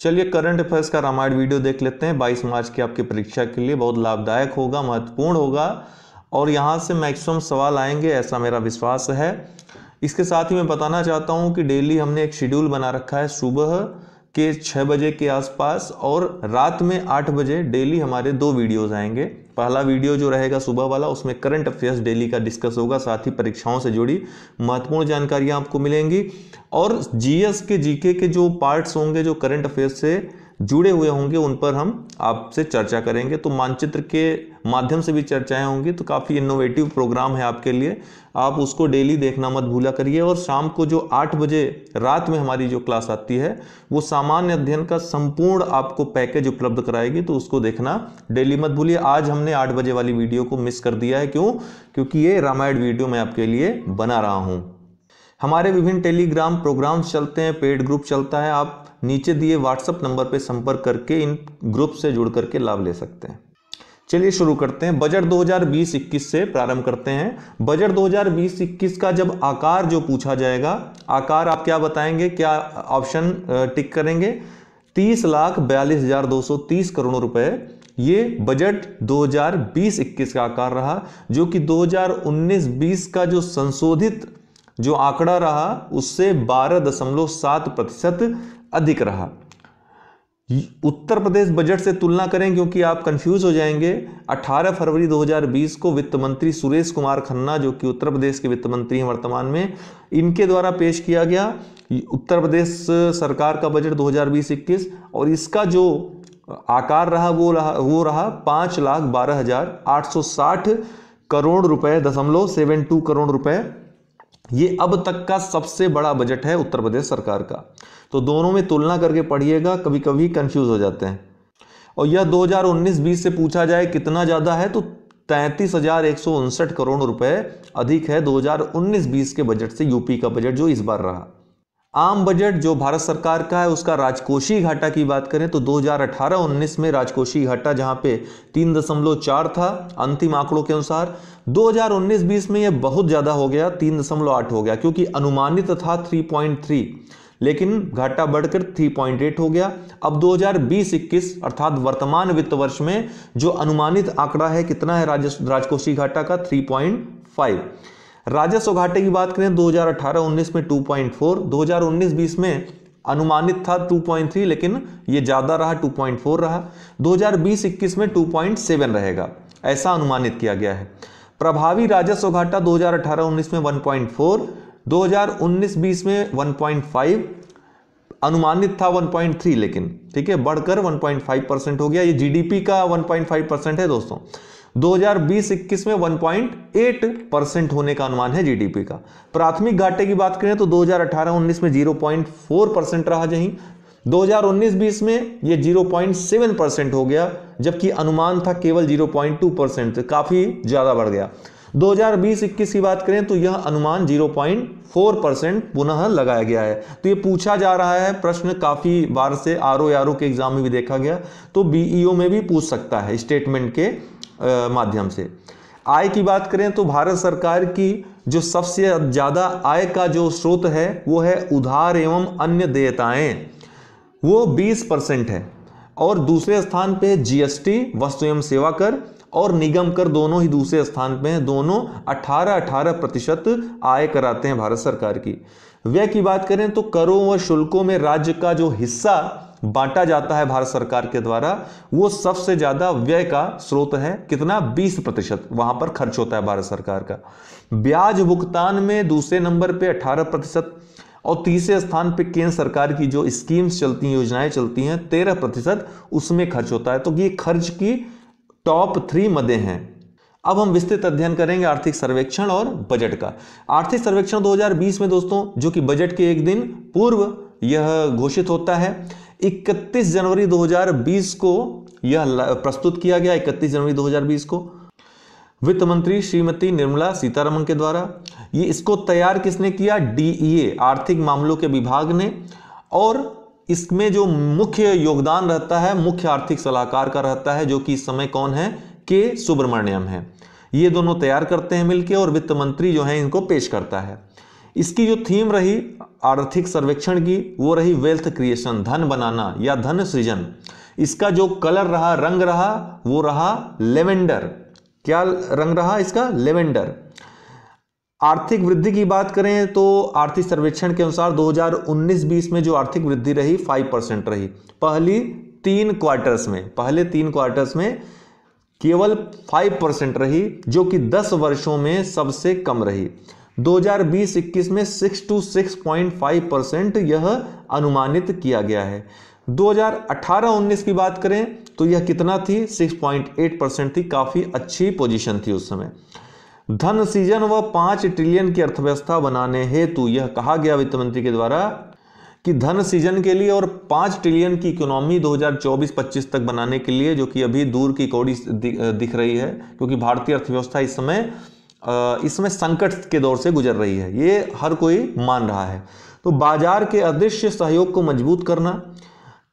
चलिए current affairs का Ramayan video देख लेते हैं 22 मार्च की आपकी परीक्षा के लिए बहुत लाभदायक होगा महत्वपूर्ण होगा और यहाँ से मैक्सिमम सवाल आएंगे ऐसा मेरा विश्वास है इसके साथ ही मैं बताना चाहता हूँ कि डेली हमने एक शेड्यूल बना रखा है सुबह के छः बजे के आसपास और रात में आठ बजे डेली हमारे दो वीडियोज़ आएंगे पहला वीडियो जो रहेगा सुबह वाला उसमें करंट अफेयर्स डेली का डिस्कस होगा साथ ही परीक्षाओं से जुड़ी महत्वपूर्ण जानकारियां आपको मिलेंगी और जीएस के जीके के जो पार्ट्स होंगे जो करंट अफेयर्स से जुड़े हुए होंगे उन पर हम आपसे चर्चा करेंगे तो मानचित्र के माध्यम से भी चर्चाएं होंगी तो काफ़ी इनोवेटिव प्रोग्राम है आपके लिए आप उसको डेली देखना मत भूला करिए और शाम को जो आठ बजे रात में हमारी जो क्लास आती है वो सामान्य अध्ययन का संपूर्ण आपको पैकेज उपलब्ध कराएगी तो उसको देखना डेली मत भूलिए आज हमने आठ बजे वाली वीडियो को मिस कर दिया है क्यों क्योंकि ये रामायण वीडियो मैं आपके लिए बना रहा हूँ हमारे विभिन्न टेलीग्राम प्रोग्राम्स चलते हैं पेड ग्रुप चलता है आप नीचे दिए व्हाट्सअप नंबर पर संपर्क करके इन ग्रुप से जुड़ करके लाभ ले सकते हैं चलिए शुरू करते हैं बजट 2020-21 से प्रारंभ करते हैं बजट 2020-21 का जब आकार जो पूछा जाएगा आकार आप क्या बताएंगे क्या ऑप्शन टिक करेंगे तीस लाख बयालीस हजार दो सौ तीस करोड़ रुपए ये बजट 2020-21 का आकार रहा जो कि 2019-20 का जो संशोधित जो आंकड़ा रहा उससे 12.7 प्रतिशत अधिक रहा उत्तर प्रदेश बजट से तुलना करें क्योंकि आप कंफ्यूज हो जाएंगे 18 फरवरी 2020 को वित्त मंत्री सुरेश कुमार खन्ना जो कि उत्तर प्रदेश के वित्त मंत्री हैं वर्तमान में इनके द्वारा पेश किया गया उत्तर प्रदेश सरकार का बजट 2020-21 और इसका जो आकार रहा वो रहा वो रहा पाँच लाख बारह हज़ार आठ सौ साठ करोड़ रुपए दशमलव सेवन टू करोड़ रुपए ये अब तक का सबसे बड़ा बजट है उत्तर प्रदेश सरकार का तो दोनों में तुलना करके पढ़िएगा कभी कभी कंफ्यूज हो जाते हैं और यह 2019-20 से पूछा जाए कितना ज़्यादा है तो तैंतीस हजार एक सौ उनसठ करोड़ रुपए अधिक है 2019-20 के बजट से यूपी का बजट जो इस बार रहा आम बजट जो भारत सरकार का है उसका राजकोषीय घाटा की बात करें तो 2018-19 में राजकोषीय घाटा जहां पे चार था अंतिम आंकड़ों के अनुसार 2019-20 में यह बहुत ज़्यादा हो गया तीन दशमलव आठ हो गया क्योंकि अनुमानित था 3.3 लेकिन घाटा बढ़कर 3.8 हो गया अब 2020-21 अर्थात वर्तमान वित्त वर्ष में जो अनुमानित आंकड़ा है कितना है राजकोषीय घाटा का 3.5 राजस्व घाटे की बात करें 2018-19 में 2.4 2019-20 में अनुमानित था 2.3 लेकिन ये ज़्यादा रहा 2.4 रहा 2020-21 में 2.7 रहेगा ऐसा अनुमानित किया गया है प्रभावी राजस्व घाटा 2018-19 में 1.4 2019-20 में 1.5 अनुमानित था 1.3 लेकिन ठीक है बढ़कर 1.5 परसेंट हो गया ये जीडीपी का 1.5 परसेंट है दोस्तों 2020-21 में 1.8 परसेंट होने का अनुमान है जीडीपी का प्राथमिक घाटे की बात करें तो 2018-19 में 0.4 परसेंट रहा जहीं 2019-20 में ये 0.7 परसेंट हो गया जबकि अनुमान था केवल 0.2 परसेंट तो काफ़ी ज़्यादा बढ़ गया 2020-21 की बात करें तो यह अनुमान 0.4 परसेंट पुनः लगाया गया है तो ये पूछा जा रहा है प्रश्न काफ़ी बार से आर ओ के एग्जाम में भी देखा गया तो बीईओ में भी पूछ सकता है स्टेटमेंट के आ, माध्यम से आय की बात करें तो भारत सरकार की जो सबसे ज़्यादा आय का जो स्रोत है वो है उधार एवं अन्य देयताएं वो 20 परसेंट है और दूसरे स्थान पे जीएसटी वस्तु एवं सेवा कर और निगम कर दोनों ही दूसरे स्थान पे हैं दोनों 18-18 प्रतिशत आय कराते हैं भारत सरकार की व्यय की बात करें तो करों व शुल्कों में राज्य का जो हिस्सा बांटा जाता है भारत सरकार के द्वारा वो सबसे ज्यादा व्यय का स्रोत है कितना 20 प्रतिशत वहां पर खर्च होता है भारत सरकार का ब्याज भुगतान में दूसरे नंबर पे 18 प्रतिशत और तीसरे स्थान पे केंद्र सरकार की जो स्कीम्स चलती हैं योजनाएं चलती हैं तेरह प्रतिशत उसमें खर्च होता है तो ये खर्च की टॉप थ्री मदे हैं अब हम विस्तृत अध्ययन करेंगे आर्थिक सर्वेक्षण और बजट का आर्थिक सर्वेक्षण 2020 में दोस्तों जो कि बजट के एक दिन पूर्व यह घोषित होता है 31 जनवरी 2020 को यह प्रस्तुत किया गया 31 जनवरी 2020 को वित्त मंत्री श्रीमती निर्मला सीतारमन के द्वारा ये इसको तैयार किसने किया डीई आर्थिक मामलों के विभाग ने और इसमें जो मुख्य योगदान रहता है मुख्य आर्थिक सलाहकार का रहता है जो कि इस समय कौन है के सुब्रमण्यम है ये दोनों तैयार करते हैं मिलकर और वित्त मंत्री जो है इनको पेश करता है इसकी जो थीम रही आर्थिक सर्वेक्षण की वो रही वेल्थ क्रिएशन धन बनाना या धन सृजन इसका जो कलर रहा रंग रहा वो रहा लेवेंडर क्या रंग रहा इसका लेवेंडर आर्थिक वृद्धि की बात करें तो आर्थिक सर्वेक्षण के अनुसार 2019-20 में जो आर्थिक वृद्धि रही 5 परसेंट रही पहली तीन क्वार्टर्स में पहले तीन क्वार्टर्स में केवल 5 परसेंट रही जो कि 10 वर्षों में सबसे कम रही 2020-21 में 6 टू 6.5 परसेंट यह अनुमानित किया गया है 2018-19 की बात करें तो यह कितना थी सिक्स परसेंट थी काफ़ी अच्छी पोजिशन थी उस समय धन सीजन व पांच ट्रिलियन की अर्थव्यवस्था बनाने हेतु यह कहा गया वित्त मंत्री के द्वारा कि धन सीजन के लिए और पांच ट्रिलियन की इकोनॉमी 2024-25 तक बनाने के लिए जो कि अभी दूर की कौड़ी दिख रही है क्योंकि भारतीय अर्थव्यवस्था इस समय इसमें संकट के दौर से गुजर रही है ये हर कोई मान रहा है तो बाजार के अदृश्य सहयोग को मजबूत करना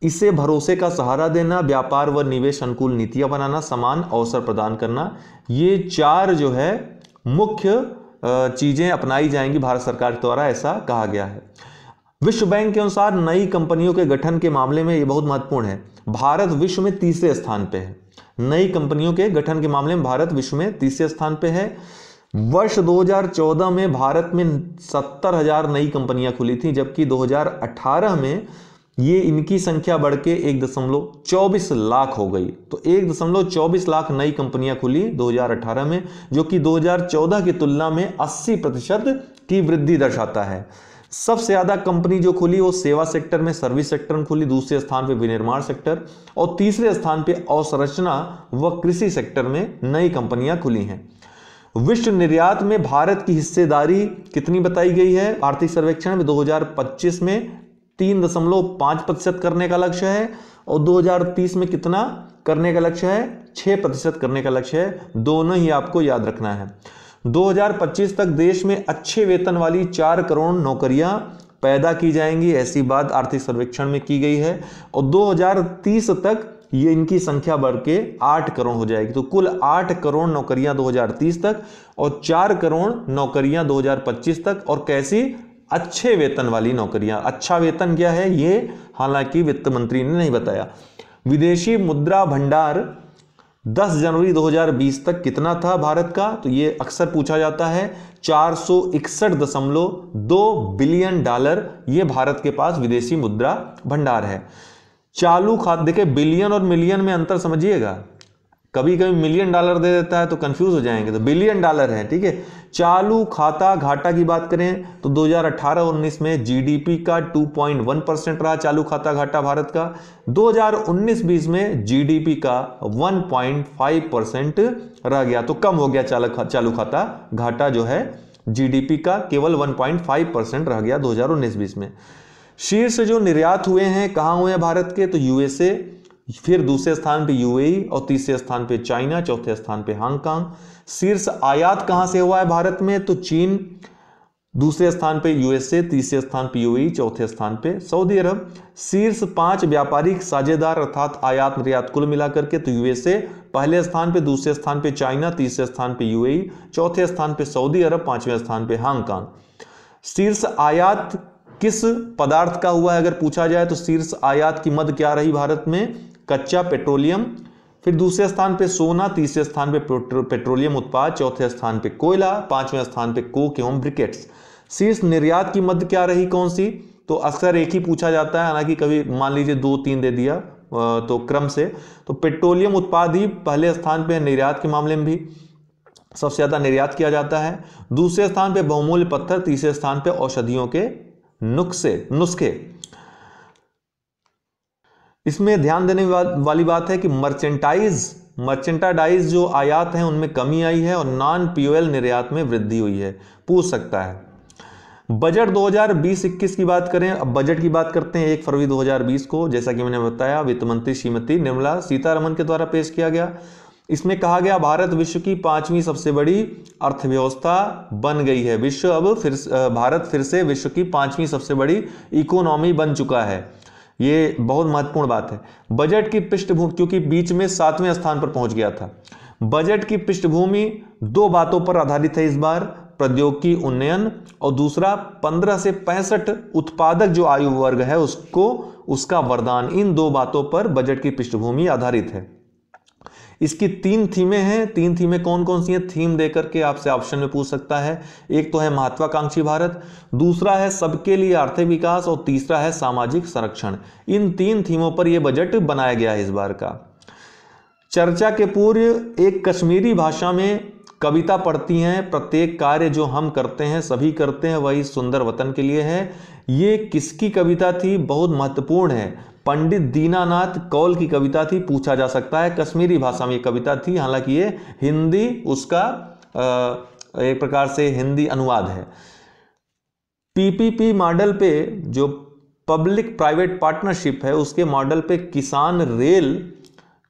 इसे भरोसे का सहारा देना व्यापार व निवेश अनुकूल नीतियां बनाना समान अवसर प्रदान करना ये चार जो है मुख्य चीज़ें अपनाई जाएंगी भारत सरकार के द्वारा ऐसा कहा गया है विश्व बैंक के अनुसार नई कंपनियों के गठन के मामले में ये बहुत महत्वपूर्ण है भारत विश्व में तीसरे स्थान पर है नई कंपनियों के गठन के मामले में भारत विश्व में तीसरे स्थान पर है वर्ष 2014 में भारत में सत्तर हजार नई कंपनियां खुली थी जबकि 2018 में ये इनकी संख्या बढ़ के एक दशमलव चौबीस लाख हो गई तो एक दशमलव चौबीस लाख नई कंपनियां खुली 2018 में जो कि 2014 की तुलना में 80 प्रतिशत की वृद्धि दर्शाता है सबसे ज़्यादा कंपनी जो खुली वो सेवा सेक्टर में सर्विस सेक्टर में खुली दूसरे स्थान पे विनिर्माण सेक्टर और तीसरे स्थान पर अवसंरचना व कृषि सेक्टर में नई कंपनियां खुली हैं विश्व निर्यात में भारत की हिस्सेदारी कितनी बताई गई है आर्थिक सर्वेक्षण में 2025 में तीन दशमलव पाँच प्रतिशत करने का लक्ष्य है और 2030 में कितना करने का लक्ष्य है छः प्रतिशत करने का लक्ष्य है दोनों ही आपको याद रखना है 2025 तक देश में अच्छे वेतन वाली चार करोड़ नौकरियां पैदा की जाएंगी ऐसी बात आर्थिक सर्वेक्षण में की गई है और 2030 तक ये इनकी संख्या बढ़ के आठ करोड़ हो जाएगी तो कुल आठ करोड़ नौकरियां 2030 तक और चार करोड़ नौकरियां 2025 तक और कैसी अच्छे वेतन वाली नौकरियां अच्छा वेतन क्या है ये हालांकि वित्त मंत्री ने नहीं बताया विदेशी मुद्रा भंडार 10 जनवरी 2020 तक कितना था भारत का तो ये अक्सर पूछा जाता है चार बिलियन डॉलर ये भारत के पास विदेशी मुद्रा भंडार है चालू खाते देखिए बिलियन और मिलियन में अंतर समझिएगा कभी कभी मिलियन डॉलर दे देता है तो कंफ्यूज हो जाएंगे तो बिलियन डॉलर है ठीक है चालू खाता घाटा की बात करें तो 2018-19 में जीडीपी का 2.1 परसेंट रहा चालू खाता घाटा भारत का 2019-20 में जीडीपी का 1.5 परसेंट रह गया तो कम हो गया चालू खाता घाटा जो है जीडीपी का केवल 1.5 परसेंट रह गया 2019-20 में शीर्ष जो निर्यात हुए हैं कहाँ हुए हैं भारत के तो यूएसए फिर दूसरे स्थान पे यूएई और तीसरे स्थान पे चाइना चौथे स्थान पे हांगकांग शीर्ष आयात कहां से हुआ है भारत में तो चीन दूसरे स्थान पे यूएसए तीसरे स्थान पे यूएई चौथे स्थान पे सऊदी अरब शीर्ष पांच व्यापारिक साझेदार अर्थात आयात निर्यात कुल मिलाकर के तो यूएसए पहले स्थान पे दूसरे स्थान पे चाइना तीसरे स्थान पे यूएई चौथे स्थान पे सऊदी अरब पांचवें स्थान पे हांगकांग शीर्ष आयात किस पदार्थ का हुआ है अगर पूछा जाए तो शीर्ष आयात की मद क्या रही भारत में कच्चा पेट्रोलियम फिर दूसरे स्थान पे सोना तीसरे स्थान पे पेट्रोलियम उत्पाद चौथे स्थान पे कोयला पांचवें स्थान पे कोक एवं ब्रिकेट्स शीर्ष निर्यात की मद क्या रही कौन सी तो अक्सर एक ही पूछा जाता है हालांकि कभी मान लीजिए दो तीन दे दिया तो क्रम से तो पेट्रोलियम उत्पाद ही पहले स्थान पर निर्यात के मामले में भी सबसे ज़्यादा निर्यात किया जाता है दूसरे स्थान पर बहुमूल्य पत्थर तीसरे स्थान पर औषधियों के नुस्खे नुस्खे इसमें ध्यान देने वाली बात है कि मर्चेंटाइज मर्चेंटाडाइज जो आयात है उनमें कमी आई है और नॉन पीओएल निर्यात में वृद्धि हुई है पूछ सकता है बजट 2020-21 की बात करें अब बजट की बात करते हैं एक फरवरी 2020 को जैसा कि मैंने बताया वित्त मंत्री श्रीमती निर्मला सीतारमन के द्वारा पेश किया गया इसमें कहा गया भारत विश्व की पांचवी सबसे बड़ी अर्थव्यवस्था बन गई है विश्व अब फिर भारत फिर से विश्व की पांचवी सबसे बड़ी इकोनॉमी बन चुका है ये बहुत महत्वपूर्ण बात है बजट की पृष्ठभूमि क्योंकि बीच में सातवें स्थान पर पहुंच गया था बजट की पृष्ठभूमि दो बातों पर आधारित है इस बार प्रौद्योगिकी उन्नयन और दूसरा 15 से पैंसठ उत्पादक जो आयु वर्ग है उसको उसका वरदान इन दो बातों पर बजट की पृष्ठभूमि आधारित है इसकी तीन थीमें हैं तीन थीमें कौन कौन सी हैं थीम देकर के आपसे ऑप्शन में पूछ सकता है एक तो है महत्वाकांक्षी भारत दूसरा है सबके लिए आर्थिक विकास और तीसरा है सामाजिक संरक्षण इन तीन थीमों पर यह बजट बनाया गया है इस बार का चर्चा के पूर्व एक कश्मीरी भाषा में कविता पढ़ती हैं प्रत्येक कार्य जो हम करते हैं सभी करते हैं वही सुंदर वतन के लिए है ये किसकी कविता थी बहुत महत्वपूर्ण है पंडित दीनानाथ कौल की कविता थी पूछा जा सकता है कश्मीरी भाषा में ये कविता थी हालांकि ये हिंदी उसका एक प्रकार से हिंदी अनुवाद है पीपीपी मॉडल पे जो पब्लिक प्राइवेट पार्टनरशिप है उसके मॉडल पे किसान रेल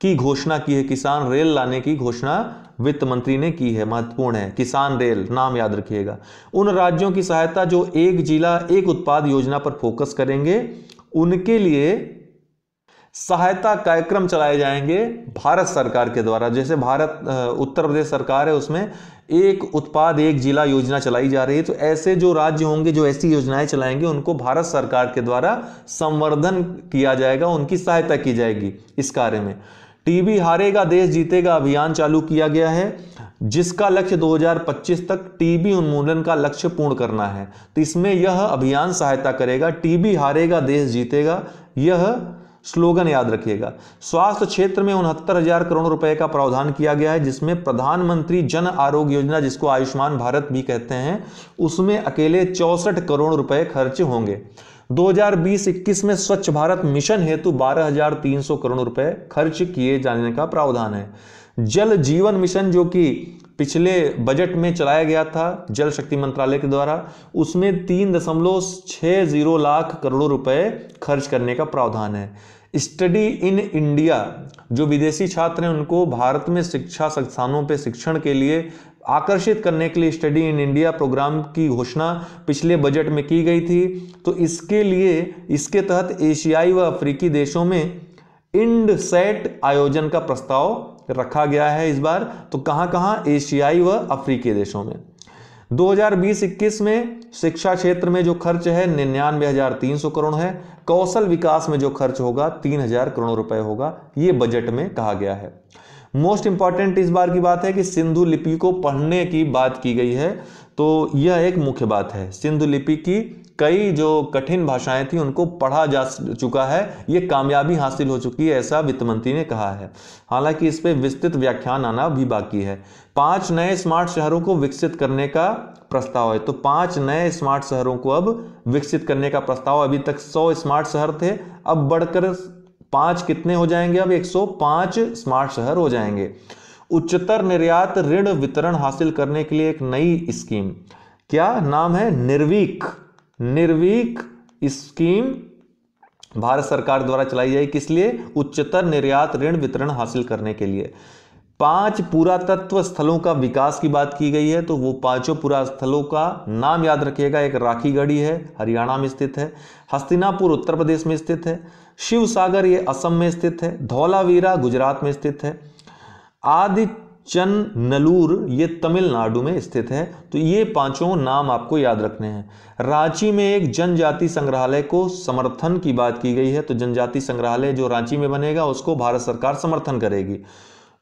की घोषणा की है किसान रेल लाने की घोषणा वित्त मंत्री ने की है महत्वपूर्ण है किसान रेल नाम याद रखिएगा उन राज्यों की सहायता जो एक जिला एक उत्पाद योजना पर फोकस करेंगे उनके लिए सहायता कार्यक्रम चलाए जाएंगे भारत सरकार के द्वारा जैसे भारत उत्तर प्रदेश सरकार है उसमें एक उत्पाद एक जिला योजना चलाई जा रही है तो ऐसे जो राज्य होंगे जो ऐसी योजनाएं चलाएंगे उनको भारत सरकार के द्वारा संवर्धन किया जाएगा उनकी सहायता की जाएगी इस कार्य में टीबी हारेगा देश जीतेगा अभियान चालू किया गया है जिसका लक्ष्य 2025 तक टीबी उन्मूलन का लक्ष्य पूर्ण करना है तो इसमें यह अभियान सहायता करेगा टीबी हारेगा देश जीतेगा यह स्लोगन याद रखिएगा स्वास्थ्य क्षेत्र में उनहत्तर हजार करोड़ रुपए का प्रावधान किया गया है जिसमें प्रधानमंत्री जन आरोग्य योजना जिसको आयुष्मान भारत भी कहते हैं उसमें अकेले चौसठ करोड़ रुपए खर्च होंगे 2020-21 में स्वच्छ भारत मिशन हेतु 12,300 करोड़ रुपए खर्च किए जाने का प्रावधान है जल जीवन मिशन जो कि पिछले बजट में चलाया गया था जल शक्ति मंत्रालय के द्वारा उसमें तीन दशमलव छः जीरो लाख करोड़ रुपए खर्च करने का प्रावधान है स्टडी इन इंडिया जो विदेशी छात्र हैं उनको भारत में शिक्षा संस्थानों पर शिक्षण के लिए आकर्षित करने के लिए स्टडी इन इंडिया प्रोग्राम की घोषणा पिछले बजट में की गई थी तो इसके लिए इसके तहत एशियाई व अफ्रीकी देशों में इंड सेट आयोजन का प्रस्ताव रखा गया है इस बार तो कहाँ कहाँ एशियाई व अफ्रीकी देशों में 2020-21 में शिक्षा क्षेत्र में जो खर्च है निन्यानवे हज़ार तीन सौ करोड़ है कौशल विकास में जो खर्च होगा तीन हजार करोड़ रुपए होगा ये बजट में कहा गया है मोस्ट इंपॉर्टेंट इस बार की बात है कि सिंधु लिपि को पढ़ने की बात की गई है तो यह एक मुख्य बात है सिंधु लिपि की कई जो कठिन भाषाएं थी उनको पढ़ा जा चुका है ये कामयाबी हासिल हो चुकी है ऐसा वित्त मंत्री ने कहा है हालांकि इस पर विस्तृत व्याख्यान आना भी बाकी है पांच नए स्मार्ट शहरों को विकसित करने का प्रस्ताव है तो पांच नए स्मार्ट शहरों को अब विकसित करने का प्रस्ताव अभी तक सौ स्मार्ट शहर थे अब बढ़कर पांच कितने हो जाएंगे अब एक स्मार्ट शहर हो जाएंगे उच्चतर निर्यात ऋण वितरण हासिल करने के लिए एक नई स्कीम क्या नाम है निर्वीक निर्वीक स्कीम भारत सरकार द्वारा चलाई जाएगी किस लिए उच्चतर निर्यात ऋण वितरण हासिल करने के लिए पांच पुरातत्व स्थलों का विकास की बात की गई है तो वो पांचों पुरास्थलों का नाम याद रखिएगा एक राखी गढ़ी है हरियाणा में स्थित है हस्तिनापुर उत्तर प्रदेश में स्थित है शिव सागर ये असम में स्थित है धौलावीरा गुजरात में स्थित है आदि चन नलूर ये तमिलनाडु में स्थित है तो ये पांचों नाम आपको याद रखने हैं रांची में एक जनजाति संग्रहालय को समर्थन की बात की गई है तो जनजाति संग्रहालय जो रांची में बनेगा उसको भारत सरकार समर्थन करेगी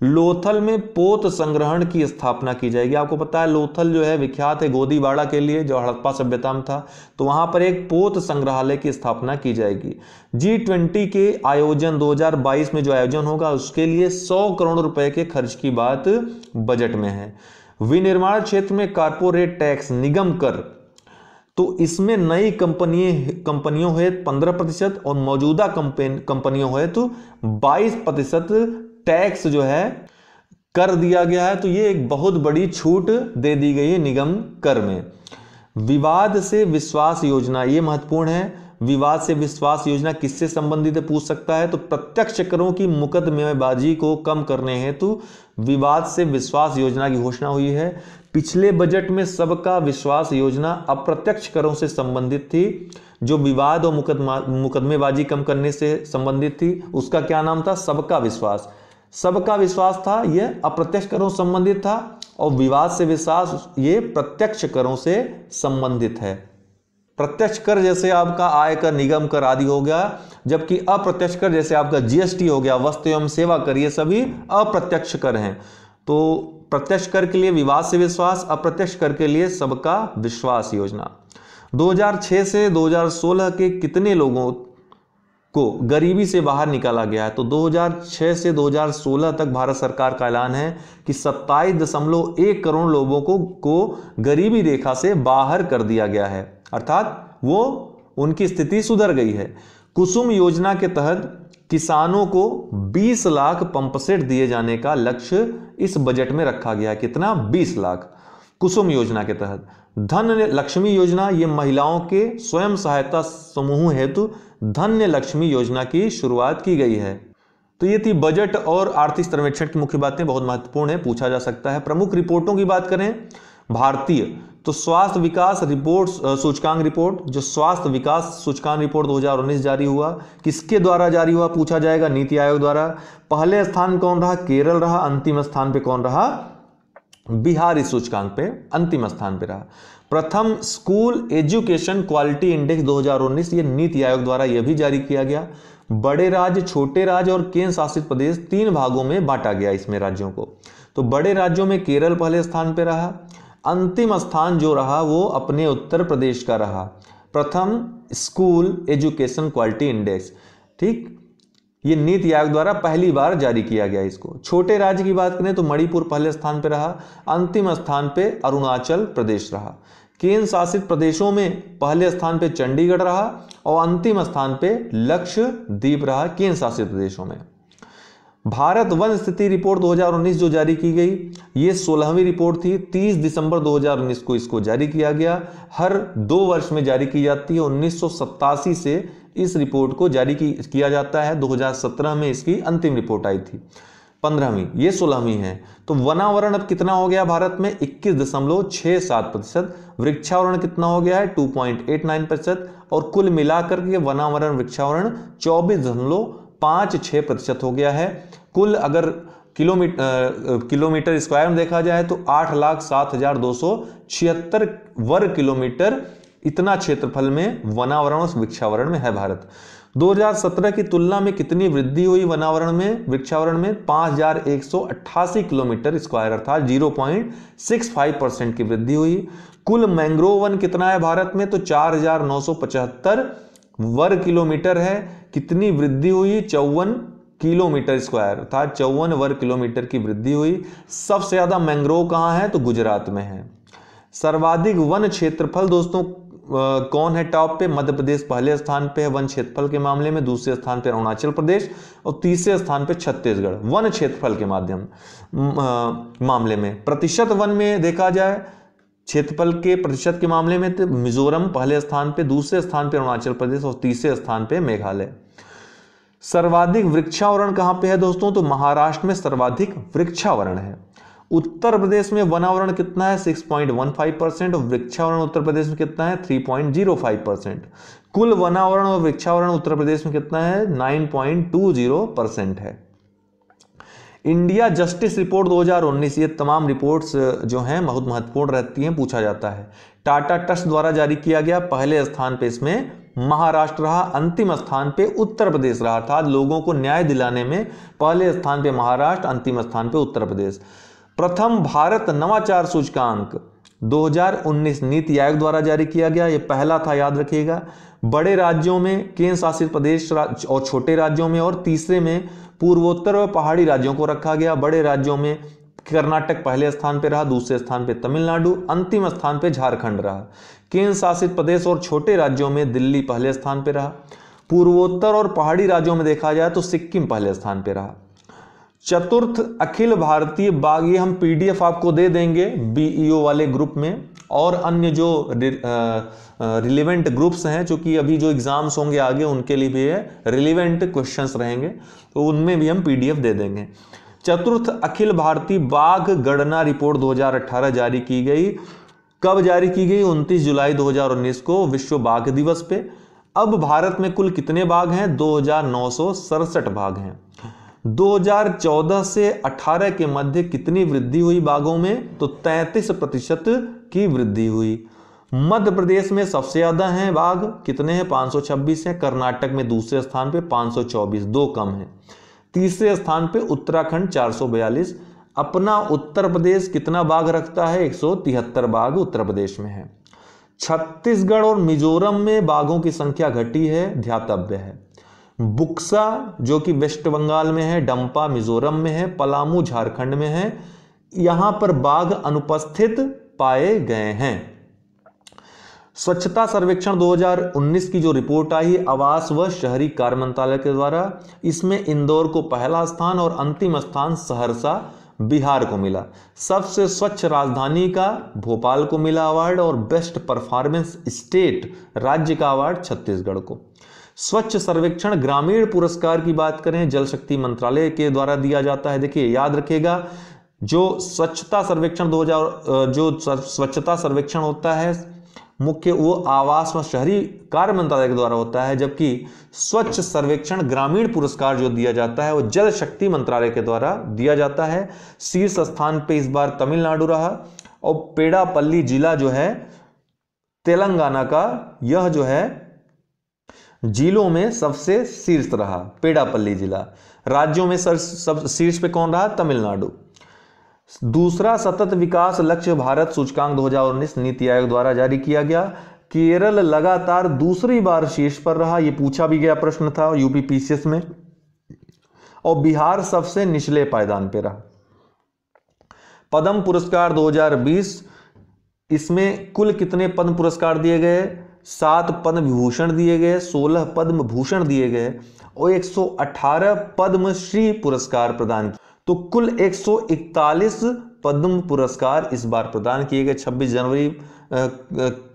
लोथल में पोत संग्रहण की स्थापना की जाएगी आपको पता है लोथल जो है विख्यात है गोदीवाड़ा के लिए जो हड़प्पा सभ्यता में था तो वहां पर एक पोत संग्रहालय की स्थापना की जाएगी जी ट्वेंटी के आयोजन 2022 में जो आयोजन होगा उसके लिए 100 करोड़ रुपए के खर्च की बात बजट में है विनिर्माण क्षेत्र में कारपोरेट टैक्स निगम कर तो इसमें नई कंपनी कंपनियों हेतु पंद्रह प्रतिशत और मौजूदा कंपनियों तो बाईस प्रतिशत टैक्स जो है कर दिया गया है तो ये एक बहुत बड़ी छूट दे दी गई है निगम कर में विवाद से विश्वास योजना ये महत्वपूर्ण है विवाद से विश्वास योजना किससे संबंधित पूछ सकता है तो प्रत्यक्ष करों की मुकदमेबाजी को कम करने हेतु विवाद से विश्वास योजना की घोषणा हुई है पिछले बजट में सबका विश्वास योजना अप्रत्यक्ष करों से संबंधित थी जो विवाद और मुकदमा मुकदमेबाजी कम करने से संबंधित थी उसका क्या नाम था सबका विश्वास सबका विश्वास था यह अप्रत्यक्ष करों संबंधित था और विवाद से विश्वास ये प्रत्यक्ष करों से संबंधित है प्रत्यक्ष कर जैसे आपका आय कर निगम कर आदि हो गया जबकि अप्रत्यक्ष कर जैसे आपका जीएसटी हो गया वस्तु एवं सेवा कर ये सभी अप्रत्यक्ष कर हैं तो प्रत्यक्ष कर के लिए विवाद से विश्वास अप्रत्यक्ष कर के लिए सबका विश्वास योजना 2006 से 2016 के कितने लोगों को गरीबी से बाहर निकाला गया है तो 2006 से 2016 तक भारत सरकार का ऐलान है कि सत्ताईस दशमलव एक करोड़ लोगों को को गरीबी रेखा से बाहर कर दिया गया है अर्थात वो उनकी स्थिति सुधर गई है कुसुम योजना के तहत किसानों को 20 लाख पंप सेट दिए जाने का लक्ष्य इस बजट में रखा गया कितना 20 लाख कुसुम योजना के तहत धन लक्ष्मी योजना ये महिलाओं के स्वयं सहायता समूह हेतु धन्य लक्ष्मी योजना की शुरुआत की गई है तो ये थी बजट और आर्थिक सर्वेक्षण की मुख्य बातें बहुत महत्वपूर्ण है पूछा जा सकता है प्रमुख रिपोर्टों की बात करें भारतीय तो स्वास्थ्य विकास रिपोर्ट सूचकांक रिपोर्ट जो स्वास्थ्य विकास सूचकांक रिपोर्ट 2019 जारी हुआ किसके द्वारा जारी हुआ पूछा जाएगा नीति आयोग द्वारा पहले स्थान कौन रहा केरल रहा अंतिम स्थान पे कौन रहा बिहार इस सूचकांक पे अंतिम स्थान पे रहा प्रथम स्कूल एजुकेशन क्वालिटी इंडेक्स 2019 ये नीति आयोग द्वारा यह भी जारी किया गया बड़े राज्य छोटे राज्य और केंद्र शासित प्रदेश तीन भागों में बांटा गया इसमें राज्यों को तो बड़े राज्यों में केरल पहले स्थान पर रहा अंतिम स्थान जो रहा वो अपने उत्तर प्रदेश का रहा प्रथम स्कूल एजुकेशन क्वालिटी इंडेक्स ठीक ये नीति आयोग द्वारा पहली बार जारी किया गया इसको छोटे राज्य की बात करें तो मणिपुर पहले स्थान पर रहा अंतिम स्थान पर अरुणाचल प्रदेश रहा केंद्र शासित प्रदेशों में पहले स्थान पे चंडीगढ़ रहा और अंतिम स्थान पे लक्षद्वीप रहा केंद्र शासित प्रदेशों में भारत वन स्थिति रिपोर्ट 2019 जो जारी की गई ये सोलहवीं रिपोर्ट थी 30 दिसंबर 2019 को इसको जारी किया गया हर दो वर्ष में जारी की जाती है उन्नीस से इस रिपोर्ट को जारी किया जाता है दो में इसकी अंतिम रिपोर्ट आई थी पंद्रहवीं ये सोलहवीं है तो वनावरण अब कितना हो गया भारत में इक्कीस दशमलव छह सात प्रतिशत वृक्षावरण कितना हो गया है टू पॉइंट एट नाइन प्रतिशत और कुल मिलाकर के वनावरण वृक्षावरण चौबीस दशमलव पांच छह प्रतिशत हो गया है कुल अगर किलोमीटर किलोमीटर स्क्वायर में देखा जाए तो आठ लाख सात हजार दो सौ छिहत्तर वर्ग किलोमीटर इतना क्षेत्रफल में वनावरण और वृक्षावरण में है भारत 2017 की तुलना में कितनी वृद्धि हुई वनावरण में वृक्षावरण में 5,188 किलोमीटर स्क्वायर था 0.65 परसेंट की वृद्धि हुई कुल मैंग्रोव वन कितना है भारत में तो 4,975 वर्ग किलोमीटर है कितनी वृद्धि हुई चौवन किलोमीटर स्क्वायर अर्थात चौवन वर्ग किलोमीटर की वृद्धि हुई सबसे ज़्यादा मैंग्रोव कहाँ है तो गुजरात में है सर्वाधिक वन क्षेत्रफल दोस्तों कौन है टॉप पे मध्य प्रदेश पहले स्थान पे है वन क्षेत्रफल के मामले में दूसरे स्थान पे अरुणाचल प्रदेश और तीसरे स्थान पे छत्तीसगढ़ वन क्षेत्रफल के माध्यम मामले में प्रतिशत वन में देखा जाए क्षेत्रफल के प्रतिशत के मामले में तो मिजोरम पहले स्थान पे दूसरे स्थान पे अरुणाचल प्रदेश और तीसरे स्थान पे मेघालय सर्वाधिक वृक्षावरण कहाँ पे है दोस्तों तो महाराष्ट्र में सर्वाधिक वृक्षावरण है उत्तर प्रदेश में वनावरण कितना है 6.15 परसेंट और वृक्षावरण उत्तर प्रदेश में कितना है 3.05 परसेंट कुल वनावरण और वृक्षावरण उत्तर प्रदेश में कितना है 9.20 परसेंट है इंडिया जस्टिस रिपोर्ट 2019 ये तमाम रिपोर्ट्स जो हैं बहुत महत्वपूर्ण रहती हैं पूछा जाता है टाटा ट्रस्ट द्वारा जारी किया गया पहले स्थान पे इसमें महाराष्ट्र रहा अंतिम स्थान पे उत्तर प्रदेश रहा अर्थात लोगों को न्याय दिलाने में पहले स्थान पे महाराष्ट्र अंतिम स्थान पे उत्तर प्रदेश प्रथम भारत नवाचार सूचकांक 2019 नीति आयोग द्वारा जारी किया गया यह पहला था याद रखिएगा बड़े राज्यों में केंद्र शासित प्रदेश और छोटे राज्यों में और तीसरे में पूर्वोत्तर और पहाड़ी राज्यों को रखा गया बड़े राज्यों में कर्नाटक पहले स्थान पर रहा दूसरे स्थान पर तमिलनाडु अंतिम स्थान पर झारखंड रहा केंद्र शासित प्रदेश और छोटे राज्यों में दिल्ली पहले स्थान पर रहा पूर्वोत्तर और पहाड़ी राज्यों में देखा जाए तो सिक्किम पहले स्थान पर रहा चतुर्थ अखिल भारतीय बाघ ये हम पीडीएफ आपको दे देंगे बीईओ वाले ग्रुप में और अन्य जो रिलेवेंट ग्रुप्स हैं कि अभी जो एग्ज़ाम्स होंगे आगे उनके लिए भी ये रिलेवेंट क्वेश्चंस रहेंगे तो उनमें भी हम पीडीएफ दे देंगे चतुर्थ अखिल भारतीय बाघ गणना रिपोर्ट 2018 जारी की गई कब जारी की गई 29 जुलाई 2019 को विश्व बाघ दिवस पे अब भारत में कुल कितने बाघ हैं दो बाघ हैं 2014 से 18 के मध्य कितनी वृद्धि हुई बाघों में तो 33 प्रतिशत की वृद्धि हुई मध्य प्रदेश में सबसे ज़्यादा हैं बाघ कितने हैं 526 हैं कर्नाटक में दूसरे स्थान पे 524 दो कम हैं तीसरे स्थान पे उत्तराखंड 442 अपना उत्तर प्रदेश कितना बाघ रखता है 173 बाघ उत्तर प्रदेश में है छत्तीसगढ़ और मिजोरम में बाघों की संख्या घटी है ध्यातव्य है बुक्सा जो कि वेस्ट बंगाल में है डंपा मिजोरम में है पलामू झारखंड में है यहां पर बाघ अनुपस्थित पाए गए हैं स्वच्छता सर्वेक्षण 2019 की जो रिपोर्ट आई आवास व शहरी कार्य मंत्रालय के द्वारा इसमें इंदौर को पहला स्थान और अंतिम स्थान सहरसा बिहार को मिला सबसे स्वच्छ राजधानी का भोपाल को मिला अवार्ड और बेस्ट परफॉर्मेंस स्टेट राज्य का अवार्ड छत्तीसगढ़ को स्वच्छ सर्वेक्षण ग्रामीण पुरस्कार की बात करें जल शक्ति मंत्रालय के द्वारा दिया जाता है देखिए याद रखेगा जो स्वच्छता सर्वेक्षण 2000 जो स्वच्छता सर्वेक्षण होता है मुख्य वो आवास व शहरी कार्य मंत्रालय के द्वारा होता है जबकि स्वच्छ सर्वेक्षण ग्रामीण पुरस्कार जो दिया जाता है वो जल शक्ति मंत्रालय के द्वारा दिया जाता है शीर्ष स्थान पे इस बार तमिलनाडु रहा और पेड़ापल्ली जिला जो है तेलंगाना का यह जो है जिलों में सबसे शीर्ष रहा पेड़ापल्ली जिला राज्यों में सर सब शीर्ष पे कौन रहा तमिलनाडु दूसरा सतत विकास लक्ष्य भारत सूचकांक 2019 नीति आयोग द्वारा जारी किया गया केरल लगातार दूसरी बार शीर्ष पर रहा यह पूछा भी गया प्रश्न था यूपी पीसीएस में और बिहार सबसे निचले पायदान पे रहा पद्म पुरस्कार 2020 इसमें कुल कितने पद्म पुरस्कार दिए गए सात पद्म विभूषण दिए गए सोलह पद्म भूषण दिए गए और 118 पद्मश्री पुरस्कार प्रदान किए तो कुल 141 पद्म पुरस्कार इस बार प्रदान किए गए 26 जनवरी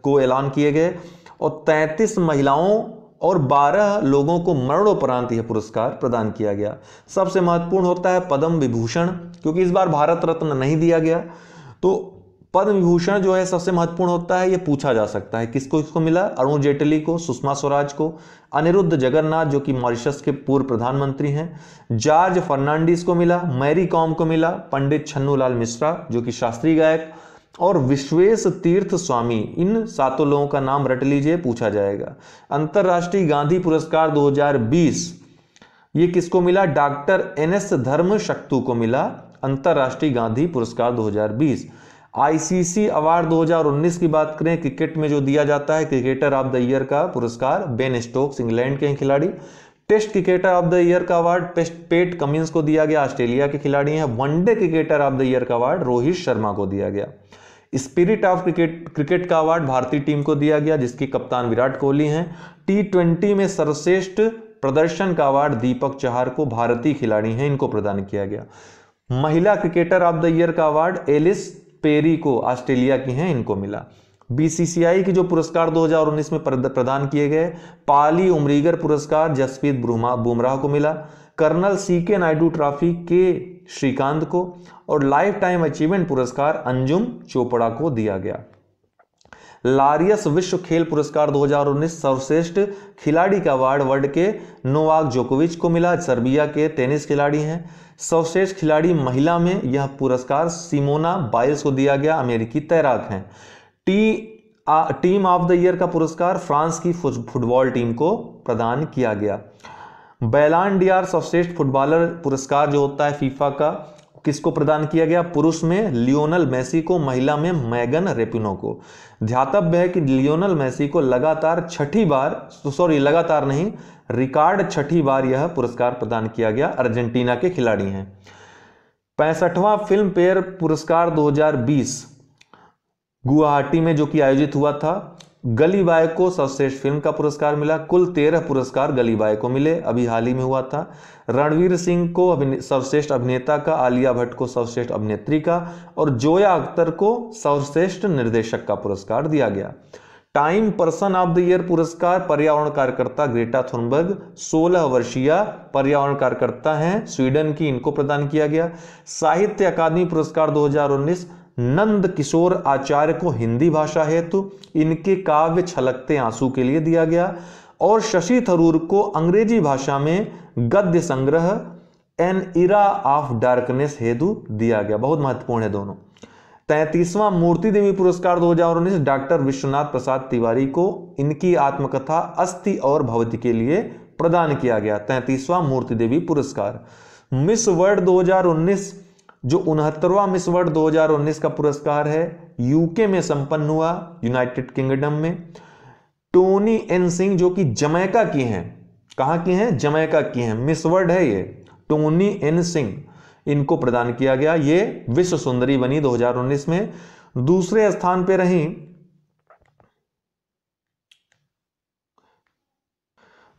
को ऐलान किए गए और 33 महिलाओं और 12 लोगों को मरणोपरांत यह पुरस्कार प्रदान किया गया सबसे महत्वपूर्ण होता है पद्म विभूषण क्योंकि इस बार भारत रत्न नहीं दिया गया तो पद्म विभूषण जो है सबसे महत्वपूर्ण होता है ये पूछा जा सकता है किसको इसको मिला अरुण जेटली को सुषमा स्वराज को अनिरुद्ध जगन्नाथ जो कि मॉरिशस के पूर्व प्रधानमंत्री हैं जॉर्ज फर्नांडिस को मिला मैरी कॉम को मिला पंडित छन्नूलाल मिश्रा जो कि शास्त्रीय गायक और विश्वेश तीर्थ स्वामी इन सातों लोगों का नाम रट लीजिए पूछा जाएगा अंतर्राष्ट्रीय गांधी पुरस्कार दो ये किसको मिला डॉक्टर एन एस धर्म शक्तु को मिला अंतर्राष्ट्रीय गांधी पुरस्कार 2020 आईसीसी अवार्ड 2019 की बात करें क्रिकेट में जो दिया जाता है क्रिकेटर ऑफ द ईयर का पुरस्कार बेन स्टोक्स इंग्लैंड के खिलाड़ी test cricketer of the year का अवार्ड पेट कमिंस को दिया गया ऑस्ट्रेलिया के खिलाड़ी हैं one day cricketer of the year का अवार्ड रोहित शर्मा को दिया गया स्पिरिट ऑफ क्रिकेट क्रिकेट का अवार्ड भारतीय टीम को दिया गया जिसकी कप्तान विराट कोहली हैं टी ट्वेंटी में सर्वश्रेष्ठ प्रदर्शन का अवार्ड दीपक चहार को भारतीय खिलाड़ी हैं इनको प्रदान किया गया महिला क्रिकेटर ऑफ द ईयर का अवार्ड एलिस पेरी को ऑस्ट्रेलिया की हैं इनको मिला बीसीसीआई के जो पुरस्कार 2019 में प्रदान किए गए पाली उमरीगर पुरस्कार जसप्रीत बुमराह को मिला कर्नल सी के नायडू ट्रॉफी के श्रीकांत को और लाइफ टाइम अचीवमेंट पुरस्कार अंजुम चोपड़ा को दिया गया लारियस विश्व खेल पुरस्कार 2019 सर्वश्रेष्ठ खिलाड़ी का अवार्ड वर्ल्ड के नोवाक जोकोविच को मिला सर्बिया के टेनिस खिलाड़ी हैं सर्वश्रेष्ठ खिलाड़ी महिला में यह पुरस्कार सिमोना बाइल्स को दिया गया अमेरिकी तैराक हैं टी आ, टीम ऑफ द ईयर का पुरस्कार फ्रांस की फुटबॉल टीम को प्रदान किया गया बैलान डी आर सर्वश्रेष्ठ फुटबॉलर पुरस्कार जो होता है फीफा का किसको प्रदान किया गया पुरुष में लियोनल मेसी को महिला में मैगन रेपिनो को ध्यातव्य है कि लियोनल मैसी को लगातार छठी बार सॉरी लगातार नहीं रिकॉर्ड छठी बार यह पुरस्कार प्रदान किया गया अर्जेंटीना के खिलाड़ी हैं पैंसठवां फिल्म पेयर पुरस्कार 2020 गुवाहाटी में जो कि आयोजित हुआ था गली बाय को सर्वश्रेष्ठ फिल्म का पुरस्कार मिला कुल तेरह पुरस्कार गली बाय को मिले अभी हाल ही में हुआ था रणवीर सिंह को सर्वश्रेष्ठ अभिनेता का आलिया भट्ट को सर्वश्रेष्ठ अभिनेत्री का और जोया अख्तर को सर्वश्रेष्ठ निर्देशक का पुरस्कार दिया गया Time person of the year पुरस्कार पर्यावरण कार्यकर्ता ग्रेटा थुनबर्ग 16 वर्षीय पर्यावरण कार्यकर्ता हैं स्वीडन की इनको प्रदान किया गया साहित्य अकादमी पुरस्कार 2019 नंद किशोर आचार्य को हिंदी भाषा हेतु इनके काव्य छलकते आंसू के लिए दिया गया और शशि थरूर को अंग्रेजी भाषा में गद्य संग्रह एन इरा ऑफ डार्कनेस हेतु दिया गया बहुत महत्वपूर्ण है दोनों तैतीसवां मूर्ति देवी पुरस्कार 2019 डॉक्टर विश्वनाथ प्रसाद तिवारी को इनकी आत्मकथा अस्थि और भवति के लिए प्रदान किया गया तैतीसवां मूर्ति देवी पुरस्कार मिस वर्ल्ड 2019 जो उनहत्तरवा मिस वर्ल्ड 2019 का पुरस्कार है यूके में संपन्न हुआ यूनाइटेड किंगडम में टोनी एन सिंह जो कि जमैका की हैं कहा की हैं जमैका की हैं मिस वर्ल्ड है ये टोनी एन सिंह इनको प्रदान किया गया ये विश्व सुंदरी बनी 2019 में दूसरे स्थान पे रही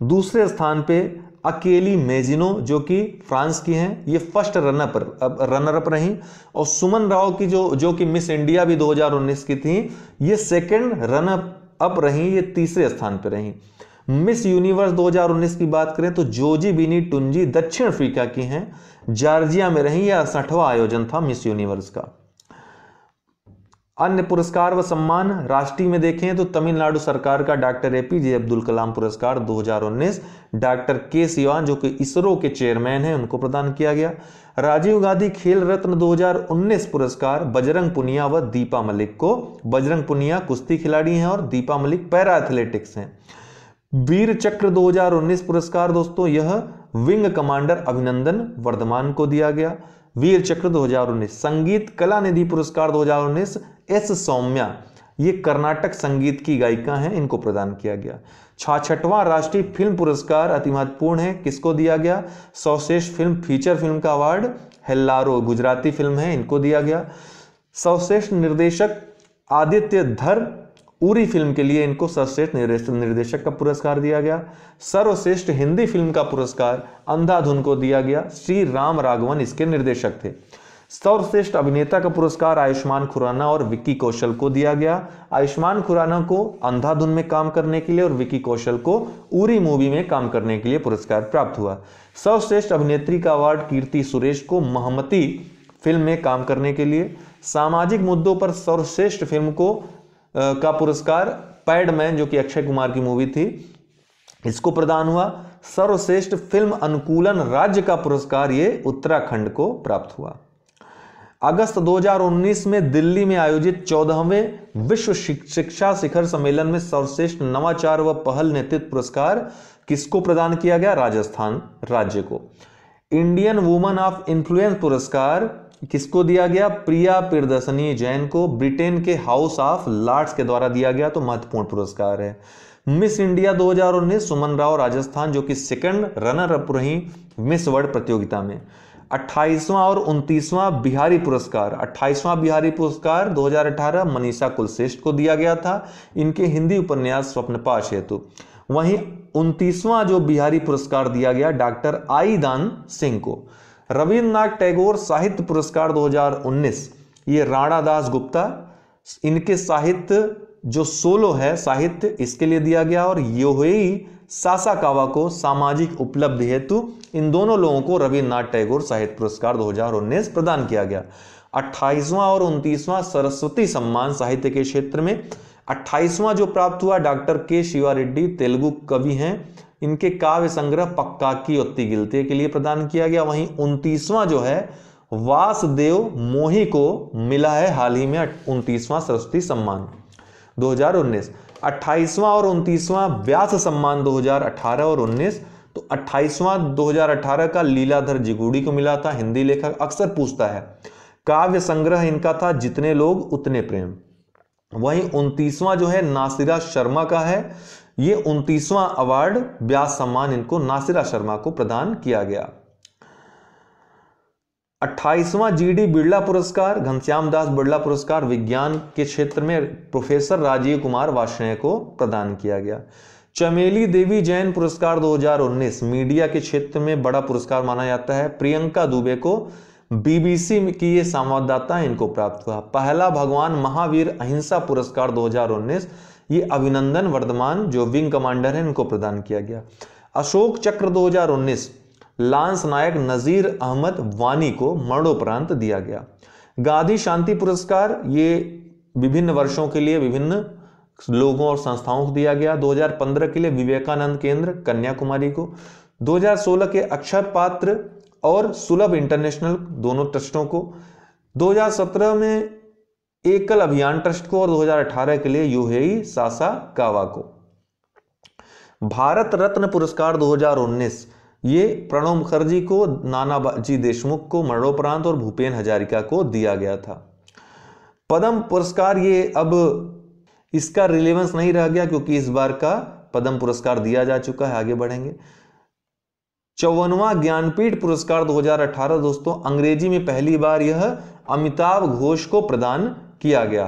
दूसरे स्थान पे अकेली मेजिनो जो कि फ्रांस की हैं ये फर्स्ट रनर पर अब रनर अप रहीं और सुमन राव की जो जो कि मिस इंडिया भी 2019 की थी ये सेकंड रनर अप रहीं ये तीसरे स्थान पर रहीं मिस यूनिवर्स 2019 की बात करें तो जोजी बिनी टुंजी दक्षिण अफ्रीका की हैं जॉर्जिया में रहीं यह साठवां आयोजन था मिस यूनिवर्स का अन्य पुरस्कार व सम्मान राष्ट्रीय में देखें तो तमिलनाडु सरकार का doctor A P J Abdul Kalam पुरस्कार 2019 डॉक्टर के सिवान जो कि इसरो के चेयरमैन हैं उनको प्रदान किया गया राजीव गांधी खेल रत्न 2019 पुरस्कार बजरंग पुनिया व दीपा मलिक को बजरंग पुनिया कुश्ती खिलाड़ी हैं और दीपा मलिक पैरा एथलेटिक्स हैं वीर चक्र दो पुरस्कार दोस्तों यह विंग कमांडर अभिनंदन वर्धमान को दिया गया वीर चक्र 2019 संगीत कला निधि पुरस्कार 2019 एस सौम्या ये कर्नाटक संगीत की गायिका हैं इनको प्रदान किया गया छाछठवां राष्ट्रीय फिल्म पुरस्कार अति महत्वपूर्ण है किसको दिया गया सर्वश्रेष्ठ फिल्म फीचर फिल्म का अवार्ड हेल्लारो गुजराती फिल्म है इनको दिया गया सर्वश्रेष्ठ निर्देशक आदित्य धर उरी फिल्म के लिए इनको सर्वश्रेष्ठ निर्देशक का पुरस्कार दिया गया सर्वश्रेष्ठ हिंदी फिल्म का पुरस्कार अंधाधुन को दिया गया श्री राम राघवन इसके निर्देशक थे सर्वश्रेष्ठ अभिनेता का पुरस्कार आयुष्मान खुराना और विक्की कौशल को दिया गया आयुष्मान खुराना को अंधाधुन में काम करने के लिए और विक्की कौशल को उरी मूवी में काम करने के लिए पुरस्कार प्राप्त हुआ सर्वश्रेष्ठ अभिनेत्री का अवार्ड कीर्ति सुरेश को महमती फिल्म में काम करने के लिए सामाजिक मुद्दों पर सर्वश्रेष्ठ फिल्म को का पुरस्कार पैडमैन जो कि अक्षय कुमार की मूवी थी इसको प्रदान हुआ सर्वश्रेष्ठ फिल्म अनुकूलन राज्य का पुरस्कार ये उत्तराखंड को प्राप्त हुआ अगस्त 2019 में दिल्ली में आयोजित चौदहवें विश्व शिक्षा शिखर सम्मेलन में सर्वश्रेष्ठ नवाचार व पहल नेतृत्व पुरस्कार किसको प्रदान किया गया राजस्थान राज्य को इंडियन वुमन ऑफ इन्फ्लुएंस पुरस्कार किसको दिया गया प्रिया प्रदर्शनी जैन को ब्रिटेन के हाउस ऑफ लॉर्ड्स के द्वारा दिया गया तो महत्वपूर्ण पुरस्कार है मिस इंडिया 2019 सुमन राव राजस्थान जो कि सेकंड रनर अप रही मिस वर्ल्ड प्रतियोगिता में 28वां और 29वां बिहारी पुरस्कार 28वां बिहारी पुरस्कार 2018 मनीषा कुलश्रेष्ठ को दिया गया था इनके हिंदी उपन्यास स्वप्नपाश हेतु वहीं उनतीसवां जो बिहारी पुरस्कार दिया गया डॉक्टर आई दान सिंह को रविन्द्रनाथ टैगोर साहित्य पुरस्कार 2019 ये राणा दास गुप्ता इनके साहित्य जो सोलो है साहित्य इसके लिए दिया गया और सासा सासाकावा को सामाजिक उपलब्धि हेतु इन दोनों लोगों को रविन्द्रनाथ टैगोर साहित्य पुरस्कार 2019 प्रदान किया गया 28वां और 29वां सरस्वती सम्मान साहित्य के क्षेत्र में 28वां जो प्राप्त हुआ डॉक्टर के शिवा रेड्डी तेलुगु कवि हैं इनके काव्य संग्रह पक्का की उत्ती गिलते के लिए प्रदान किया गया वहीं उनतीसवां जो है वासदेव मोही को मिला है हाल ही में उनतीसवां सरस्वती सम्मान 2019 अट्ठाईसवां और उनतीसवां व्यास सम्मान 2018 और 19 तो अट्ठाईसवां 2018 का लीलाधर जिगुड़ी को मिला था हिंदी लेखक अक्सर पूछता है काव्य संग्रह इनका था जितने लोग उतने प्रेम वहीं उनतीसवां जो है नासिरा शर्मा का है ये उनतीसवां अवार्ड व्यास सम्मान इनको नासिरा शर्मा को प्रदान किया गया अट्ठाईसवां जीडी बिरला पुरस्कार घनश्याम दास बिरला पुरस्कार विज्ञान के क्षेत्र में प्रोफेसर राजीव कुमार वाष्णेय को प्रदान किया गया चमेली देवी जैन पुरस्कार 2019 मीडिया के क्षेत्र में बड़ा पुरस्कार माना जाता है प्रियंका दुबे को बीबीसी की ये संवाददाता इनको प्राप्त हुआ पहला भगवान महावीर अहिंसा पुरस्कार 2019 ये अभिनंदन वर्धमान जो विंग कमांडर है इनको प्रदान किया गया अशोक चक्र 2019 लांस नायक नज़ीर अहमद वानी को मरणोपरांत दिया गया गांधी शांति पुरस्कार ये विभिन्न वर्षों के लिए विभिन्न लोगों और संस्थाओं को दिया गया 2015 के लिए विवेकानंद केंद्र कन्याकुमारी को 2016 के अक्षर पात्र और सुलभ इंटरनेशनल दोनों ट्रस्टों को 2017 में एकल अभियान ट्रस्ट को और 2018 के लिए यूहेई सासा कावा को भारत रत्न पुरस्कार 2019 ये प्रणव मुखर्जी को नानाजी देशमुख को मरणोपरांत और भूपेन हजारिका को दिया गया था पद्म पुरस्कार ये अब इसका रिलेवेंस नहीं रह गया क्योंकि इस बार का पद्म पुरस्कार दिया जा चुका है आगे बढ़ेंगे चौवनवा ज्ञानपीठ पुरस्कार 2018 दोस्तों अंग्रेजी में पहली बार यह अमिताभ घोष को प्रदान किया गया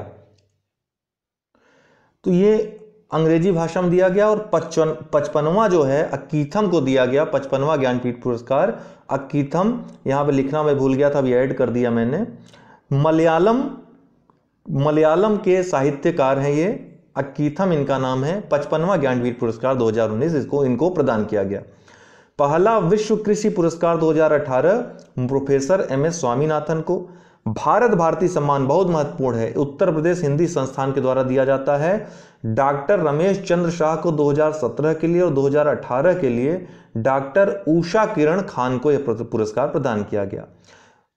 तो ये अंग्रेजी भाषा में दिया गया और पचपन पचपनवा जो है अकीथम को दिया गया पचपनवा ज्ञानपीठ पुरस्कार अकीथम यहां पे लिखना मैं भूल गया था अभी ऐड कर दिया मैंने मलयालम मलयालम के साहित्यकार हैं ये अकीथम इनका नाम है पचपनवा ज्ञानपीठ पुरस्कार 2019 इसको इनको प्रदान किया गया पहला विश्व कृषि पुरस्कार 2018 प्रोफेसर एम एस स्वामीनाथन को भारत भारती सम्मान बहुत महत्वपूर्ण है उत्तर प्रदेश हिंदी संस्थान के द्वारा दिया जाता है डॉक्टर रमेश चंद्र शाह को 2017 के लिए और 2018 के लिए डॉक्टर उषा किरण खान को यह पुरस्कार प्रदान किया गया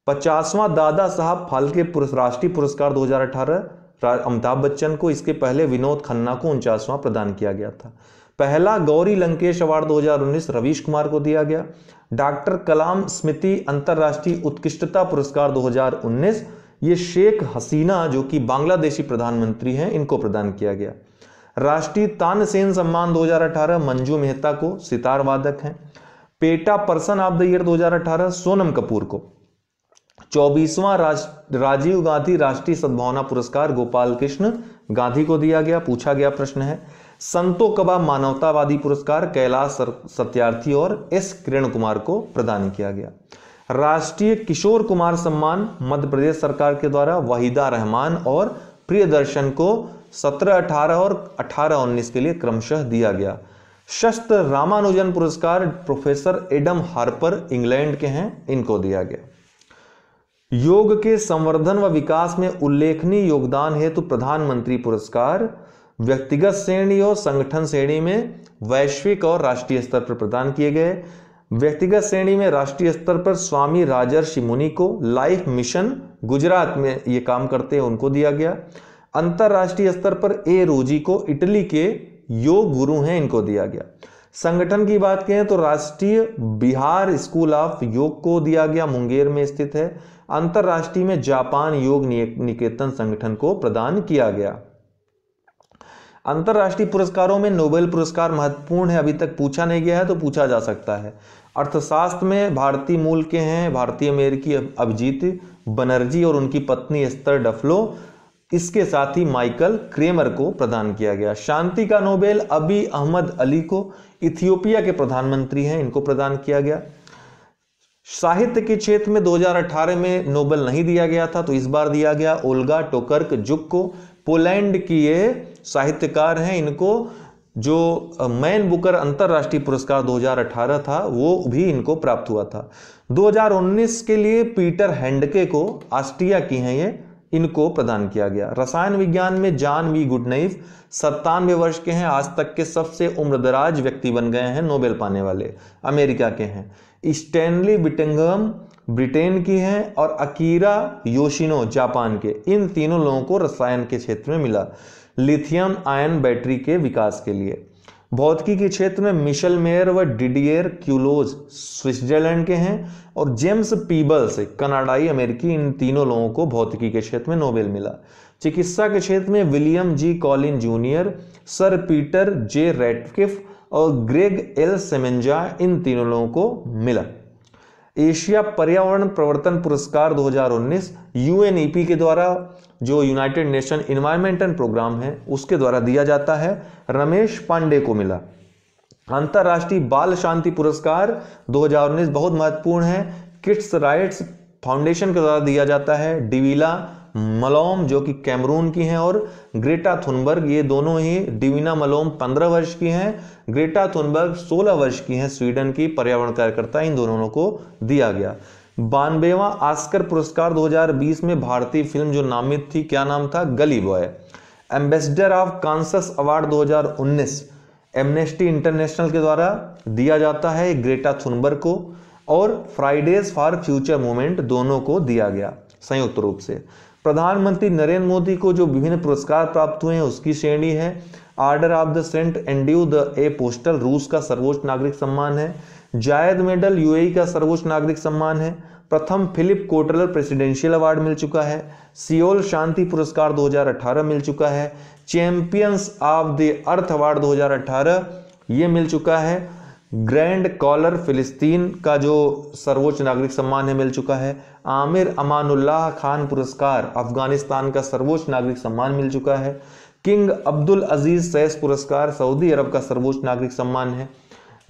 पचासवां दादा साहब फालके राष्ट्रीय पुरस्कार 2018 अमिताभ बच्चन को इसके पहले विनोद खन्ना को उनचासवां प्रदान किया गया था पहला गौरी लंकेश अवार्ड 2019 रवीश कुमार को दिया गया डॉक्टर कलाम स्मृति अंतर्राष्ट्रीय उत्कृष्टता पुरस्कार 2019 ये शेख हसीना जो कि बांग्लादेशी प्रधानमंत्री हैं इनको प्रदान किया गया राष्ट्रीय तानसेन सम्मान 2018 मंजू मेहता को सितार वादक हैं PETA person of the year 2018 Sonam Kapoor को चौबीसवां राजीव गांधी राष्ट्रीय सद्भावना पुरस्कार गोपाल कृष्ण गांधी को दिया गया पूछा गया प्रश्न है संतो कबा मानवतावादी पुरस्कार कैलाश सत्यार्थी और एस किरण कुमार को प्रदान किया गया राष्ट्रीय किशोर कुमार सम्मान मध्य प्रदेश सरकार के द्वारा वहीदा रहमान और प्रियदर्शन को 17, 18 और 18, 19 के लिए क्रमशः दिया गया शस्त्र रामानुजन पुरस्कार प्रोफेसर एडम हार्पर इंग्लैंड के हैं इनको दिया गया योग के संवर्धन व विकास में उल्लेखनीय योगदान हेतु तो प्रधानमंत्री पुरस्कार व्यक्तिगत श्रेणी और संगठन श्रेणी में वैश्विक और राष्ट्रीय स्तर पर प्रदान किए गए व्यक्तिगत श्रेणी में राष्ट्रीय स्तर पर स्वामी राजर्षि मुनि को लाइफ मिशन गुजरात में ये काम करते हैं उनको दिया गया अंतर्राष्ट्रीय स्तर पर ए रोजी को इटली के योग गुरु हैं इनको दिया गया संगठन की बात करें तो राष्ट्रीय बिहार स्कूल ऑफ योग को दिया गया मुंगेर में स्थित है अंतर्राष्ट्रीय में जापान योग निकेतन संगठन को प्रदान किया गया अंतर्राष्ट्रीय पुरस्कारों में नोबेल पुरस्कार महत्वपूर्ण है अभी तक पूछा नहीं गया है तो पूछा जा सकता है अर्थशास्त्र में भारतीय मूल के हैं भारतीय अमेरिकी अभिजीत बनर्जी और उनकी पत्नी एस्तर डफलो इसके साथ ही माइकल क्रेमर को प्रदान किया गया शांति का नोबेल अभी अहमद अली को इथियोपिया के प्रधानमंत्री हैं इनको प्रदान किया गया साहित्य के क्षेत्र में 2018 में नोबेल नहीं दिया गया था तो इस बार दिया गया ओल्गा टोकर्क जुक को पोलैंड की ये साहित्यकार हैं इनको जो मैन बुकर अंतर्राष्ट्रीय पुरस्कार 2018 था वो भी इनको प्राप्त हुआ था 2019 के लिए पीटर हैंडके को ऑस्ट्रिया की हैं ये इनको प्रदान किया गया रसायन विज्ञान में जान वी गुडनाइफ सत्तानवे वर्ष के हैं आज तक के सबसे उम्रदराज व्यक्ति बन गए हैं नोबेल पाने वाले अमेरिका के हैं स्टैनली बिटेंगम ब्रिटेन की हैं और अकीरा योशिनो जापान के इन तीनों लोगों को रसायन के क्षेत्र में मिला लिथियम आयन बैटरी के विकास के लिए भौतिकी के क्षेत्र में मिशल मेयर व डिडियर क्यूलोज स्विट्जरलैंड के हैं और जेम्स पीबल्स कनाडाई अमेरिकी इन तीनों लोगों को भौतिकी के क्षेत्र में नोबेल मिला चिकित्सा के क्षेत्र में William G Kaelin Junior Sir Peter J Ratcliffe और ग्रेग एल सेमेंजा इन तीनों लोगों को मिला एशिया पर्यावरण प्रवर्तन पुरस्कार 2019 यूएनईपी के द्वारा जो यूनाइटेड नेशन इन्वायरमेंटल प्रोग्राम है उसके द्वारा दिया जाता है रमेश पांडे को मिला अंतर्राष्ट्रीय बाल शांति पुरस्कार 2019 बहुत महत्वपूर्ण है किड्स राइट्स फाउंडेशन के द्वारा दिया जाता है डिविला मलोम जो कि कैमरून की हैं और ग्रेटा थुनबर्ग ये दोनों ही डिविना मलोम 15 वर्ष की हैं ग्रेटा थुनबर्ग 16 वर्ष की हैं स्वीडन की पर्यावरण कार्यकर्ता इन दोनों को दिया गया बानवेवा आस्कर पुरस्कार 2020 में भारतीय फिल्म जो नामित थी क्या नाम था Gully boy ambassador of conscience award 2019 Amnesty International के द्वारा दिया जाता है ग्रेटा थुनबर को और फ्राइडेज फॉर फ्यूचर मूवमेंट दोनों को दिया गया संयुक्त रूप से प्रधानमंत्री नरेंद्र मोदी को जो विभिन्न पुरस्कार प्राप्त हुए हैं उसकी श्रेणी है Order of the Saint Andrew the Apostle रूस का सर्वोच्च नागरिक सम्मान है जायद मेडल यूएई का सर्वोच्च नागरिक सम्मान है प्रथम फिलिप कोटलर प्रेसिडेंशियल अवार्ड मिल चुका है सियोल शांति पुरस्कार 2018 मिल चुका है Champions of the Earth award 2018 ये मिल चुका है ग्रैंड कॉलर फिलिस्तीन का जो सर्वोच्च नागरिक सम्मान है मिल चुका है आमिर अमानुल्लाह खान पुरस्कार अफगानिस्तान का सर्वोच्च नागरिक सम्मान मिल चुका है किंग अब्दुल अजीज़ सैस पुरस्कार सऊदी अरब का सर्वोच्च नागरिक सम्मान है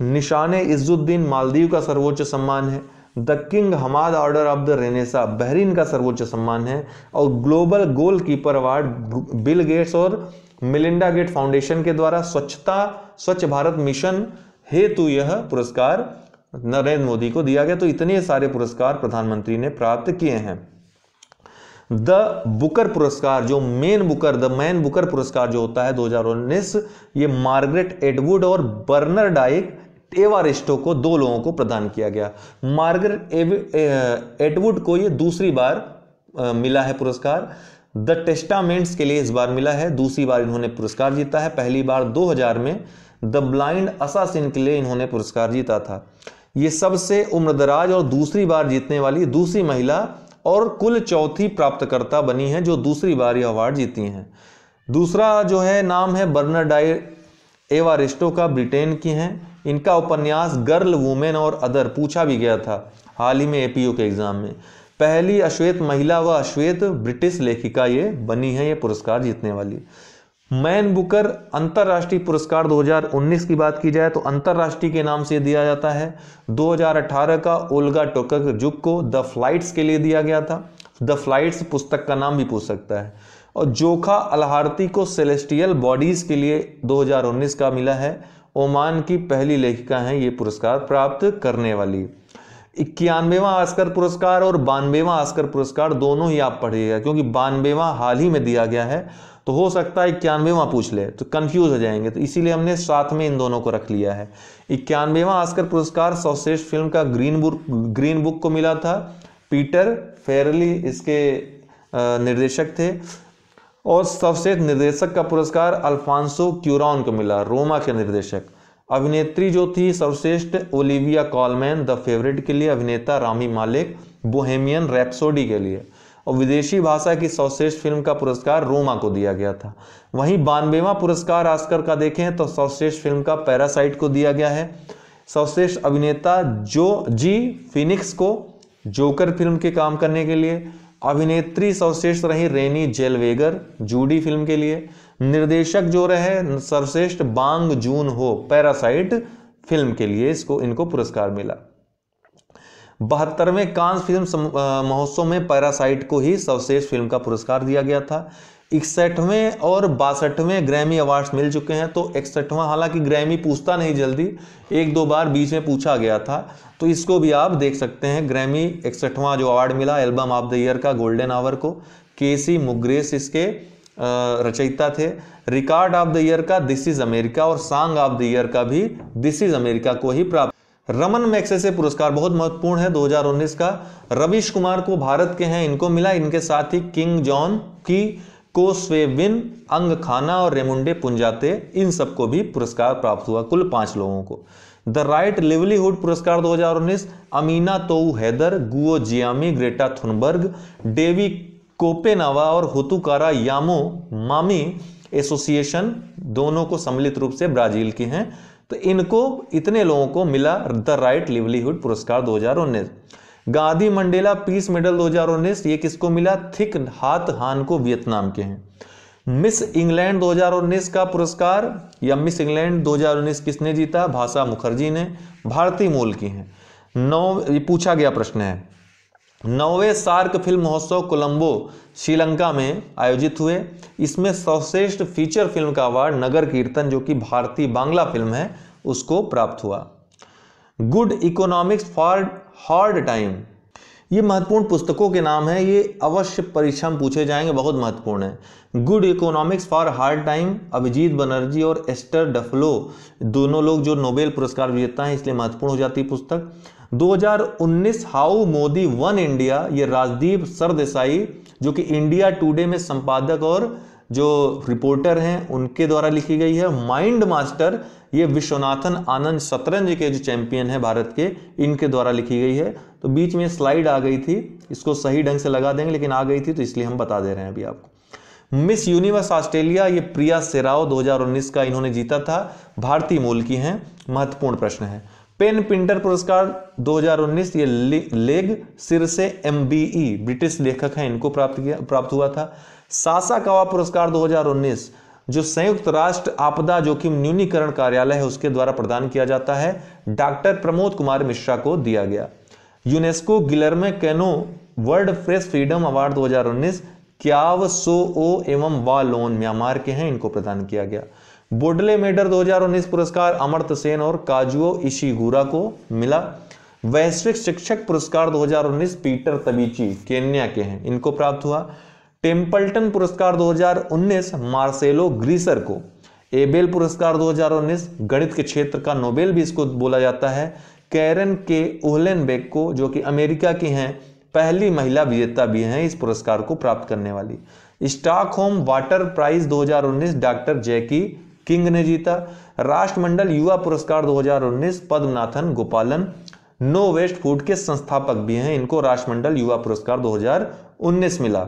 निशान इज़ुद्दीन मालदीव का सर्वोच्च सम्मान है the King Hamad Order of the Renaissance Bahrain का सर्वोच्च सम्मान है और global goalkeeper award Bill Gates और मिलिंडा गेट फाउंडेशन के द्वारा स्वच्छता स्वच्छ भारत मिशन हेतु यह पुरस्कार नरेंद्र मोदी को दिया गया तो इतने सारे पुरस्कार प्रधानमंत्री ने प्राप्त किए हैं द बुकर पुरस्कार जो Man Booker the Man Booker पुरस्कार जो होता है उन्नीस ये मार्गरेट एडवुड और बर्नर डाइक एवारिस्टो को दो लोगों को प्रदान किया गया मार्गरेट एडवुड को यह दूसरी बार मिला है पुरस्कार द टेस्टामेंट्स के लिए इस बार मिला है दूसरी बार इन्होंने पुरस्कार जीता है पहली बार 2000 में द ब्लाइंड असासिन के लिए इन्होंने पुरस्कार जीता था ये सबसे उम्रदराज और दूसरी बार जीतने वाली दूसरी महिला और कुल चौथी प्राप्तकर्ता बनी है जो दूसरी बार यह अवार्ड जीती हैं दूसरा जो है नाम है बर्नर डाई एवारिस्टो का ब्रिटेन की हैं इनका उपन्यास गर्ल वुमेन और अदर पूछा भी गया था हाल ही में एपीयू के एग्ज़ाम में पहली अश्वेत महिला व अश्वेत ब्रिटिश लेखिका ये बनी है ये पुरस्कार जीतने वाली मैन बुकर अंतर्राष्ट्रीय पुरस्कार 2019 की बात की जाए तो अंतर्राष्ट्रीय के नाम से दिया जाता है 2018 का ओल्गा टोकक जुक को द फ्लाइट्स के लिए दिया गया था द फ्लाइट्स पुस्तक का नाम भी पूछ सकता है और जोखा अलहारती को सेलेस्टियल बॉडीज़ के लिए 2019 का मिला है ओमान की पहली लेखिका हैं ये पुरस्कार प्राप्त करने वाली इक्यानवेवा आस्कर पुरस्कार और बानवेवा आस्कर पुरस्कार दोनों ही आप पढ़िएगा क्योंकि बानवेवा हाल ही में दिया गया है तो हो सकता है इक्यानवेवा पूछ ले तो कंफ्यूज हो जाएंगे तो इसीलिए हमने साथ में इन दोनों को रख लिया है इक्यानवेवा आस्कर पुरस्कार सर्वश्रेष्ठ फिल्म का ग्रीन बुक ग्रीन बुक को मिला था पीटर फेरली इसके निर्देशक थे और सबसे निर्देशक का पुरस्कार अल्फांसो क्यूरॉन को मिला रोमा के निर्देशक अभिनेत्री जो थी सर्वश्रेष्ठ ओलिविया कॉलमैन द फेवरेट के लिए अभिनेता रामी मालिक बोहेमियन रैप्सोडी के लिए और विदेशी भाषा की सर्वश्रेष्ठ फिल्म का पुरस्कार रोमा को दिया गया था वहीं बानवेवा पुरस्कार आस्कर का देखें तो सर्वश्रेष्ठ फिल्म का पैरासाइट को दिया गया है सर्वश्रेष्ठ अभिनेता जो जी फिनिक्स को जोकर फिल्म के काम करने के लिए अभिनेत्री सर्वश्रेष्ठ रही रेनी जेलवेगर जूडी फिल्म के लिए निर्देशक जो रहे सर्वश्रेष्ठ बांग जून हो पैरासाइट फिल्म के लिए इसको इनको पुरस्कार मिला बहत्तरवें कांस फिल्म महोत्सव में पैरासाइट को ही सर्वश्रेष्ठ फिल्म का पुरस्कार दिया गया था इकसठवें और बासठवें ग्रैमी अवार्ड्स मिल चुके हैं तो इकसठवां हालांकि ग्रैमी पूछता नहीं जल्दी एक दो बार बीच में पूछा गया था तो इसको भी आप देख सकते हैं ग्रैमी इकसठवां जो अवार्ड मिला एल्बम ऑफ द ईयर का गोल्डन आवर को केसी मुग्रेस इसके रचयिता थे रिकॉर्ड ऑफ द ईयर का दिस इज अमेरिका और सॉन्ग ऑफ द ईयर का भी दिस इज अमेरिका को ही प्राप्त रमन मैक्सेसे पुरस्कार बहुत महत्वपूर्ण है 2019 का रविश कुमार को भारत के हैं इनको मिला इनके साथ ही किंग जॉन की कोस्वेविन अंग खाना और रेमुंडे पुंजाते इन सबको भी पुरस्कार प्राप्त हुआ कुल पांच लोगों को द राइट लिवलीहुड पुरस्कार 2019 Aminatou Haidar Guo Jianmei Greta Thunberg Davi Kopenawa और हुतुकारा यामो मामी एसोसिएशन दोनों को सम्मिलित रूप से ब्राजील के हैं तो इनको इतने लोगों को मिला द राइट लिवलीहुड पुरस्कार 2019 गांधी मंडेला पीस मेडल 2019 ये किसको मिला थिक हाथ हान को वियतनाम के हैं मिस इंग्लैंड 2019 का पुरस्कार या मिस इंग्लैंड 2019 किसने जीता भाषा मुखर्जी ने भारतीय मूल की हैं नौ ये पूछा गया प्रश्न है नौवे सार्क फिल्म महोत्सव कोलंबो श्रीलंका में आयोजित हुए इसमें सर्वश्रेष्ठ फीचर फिल्म का अवार्ड नगर कीर्तन जो कि भारतीय बांग्ला फिल्म है उसको प्राप्त हुआ good economics for hard time ये महत्वपूर्ण पुस्तकों के नाम हैं ये अवश्य परीक्षा में पूछे जाएंगे बहुत महत्वपूर्ण है good economics for hard time Abhijit Banerjee और एस्टर डफलो दोनों लोग जो नोबेल पुरस्कार विजेता हैं इसलिए महत्वपूर्ण हो जाती है पुस्तक 2019 हाउ मोदी वन इंडिया ये राजदीप सरदेसाई जो कि इंडिया टूडे में संपादक और जो रिपोर्टर हैं उनके द्वारा लिखी गई है माइंड मास्टर ये विश्वनाथन आनंद शतरंज के जो चैंपियन है भारत के इनके द्वारा लिखी गई है तो बीच में स्लाइड आ गई थी इसको सही ढंग से लगा देंगे लेकिन आ गई थी तो इसलिए हम बता दे रहे हैं अभी आपको मिस यूनिवर्स ऑस्ट्रेलिया ये प्रिया सेराव 2019 का इन्होंने जीता था भारतीय मूल की हैं महत्वपूर्ण प्रश्न है पेन पिंटर पुरस्कार 2019 ये लेग सिर से एम e, ब्रिटिश लेखक हैं इनको प्राप्त किया प्राप्त हुआ था सासा कावा पुरस्कार 2019 जो संयुक्त राष्ट्र आपदा जोखिम न्यूनीकरण कार्यालय है उसके द्वारा प्रदान किया जाता है डॉक्टर प्रमोद कुमार मिश्रा को दिया गया UNESCO Guillermo Cano World Press Freedom Award 2019 Kyaw Soe Oo एवं वालोन म्यांमार के हैं इनको प्रदान किया गया बोडले मेडर 2019 पुरस्कार अमर्त सेन और काजुओ इशिगुरा को मिला वैश्विक शिक्षक पुरस्कार 2019 पीटर तबीची केन्या के हैं इनको प्राप्त हुआ टेम्पल्टन पुरस्कार 2019 मार्सेलो ग्रीसर को एबेल पुरस्कार 2019 गणित के क्षेत्र का नोबेल भी इसको बोला जाता है कैरन के ओहलेनबेक को जो कि अमेरिका की हैं पहली महिला विजेता भी हैं इस पुरस्कार को प्राप्त करने वाली Stockholm Water Prize 2019 doctor Jackie King ने जीता राष्ट्रमंडल युवा पुरस्कार 2019 पद्मनाथन गोपालन नो वेस्ट फूड के संस्थापक भी हैं इनको राष्ट्रमंडल युवा पुरस्कार 2019 मिला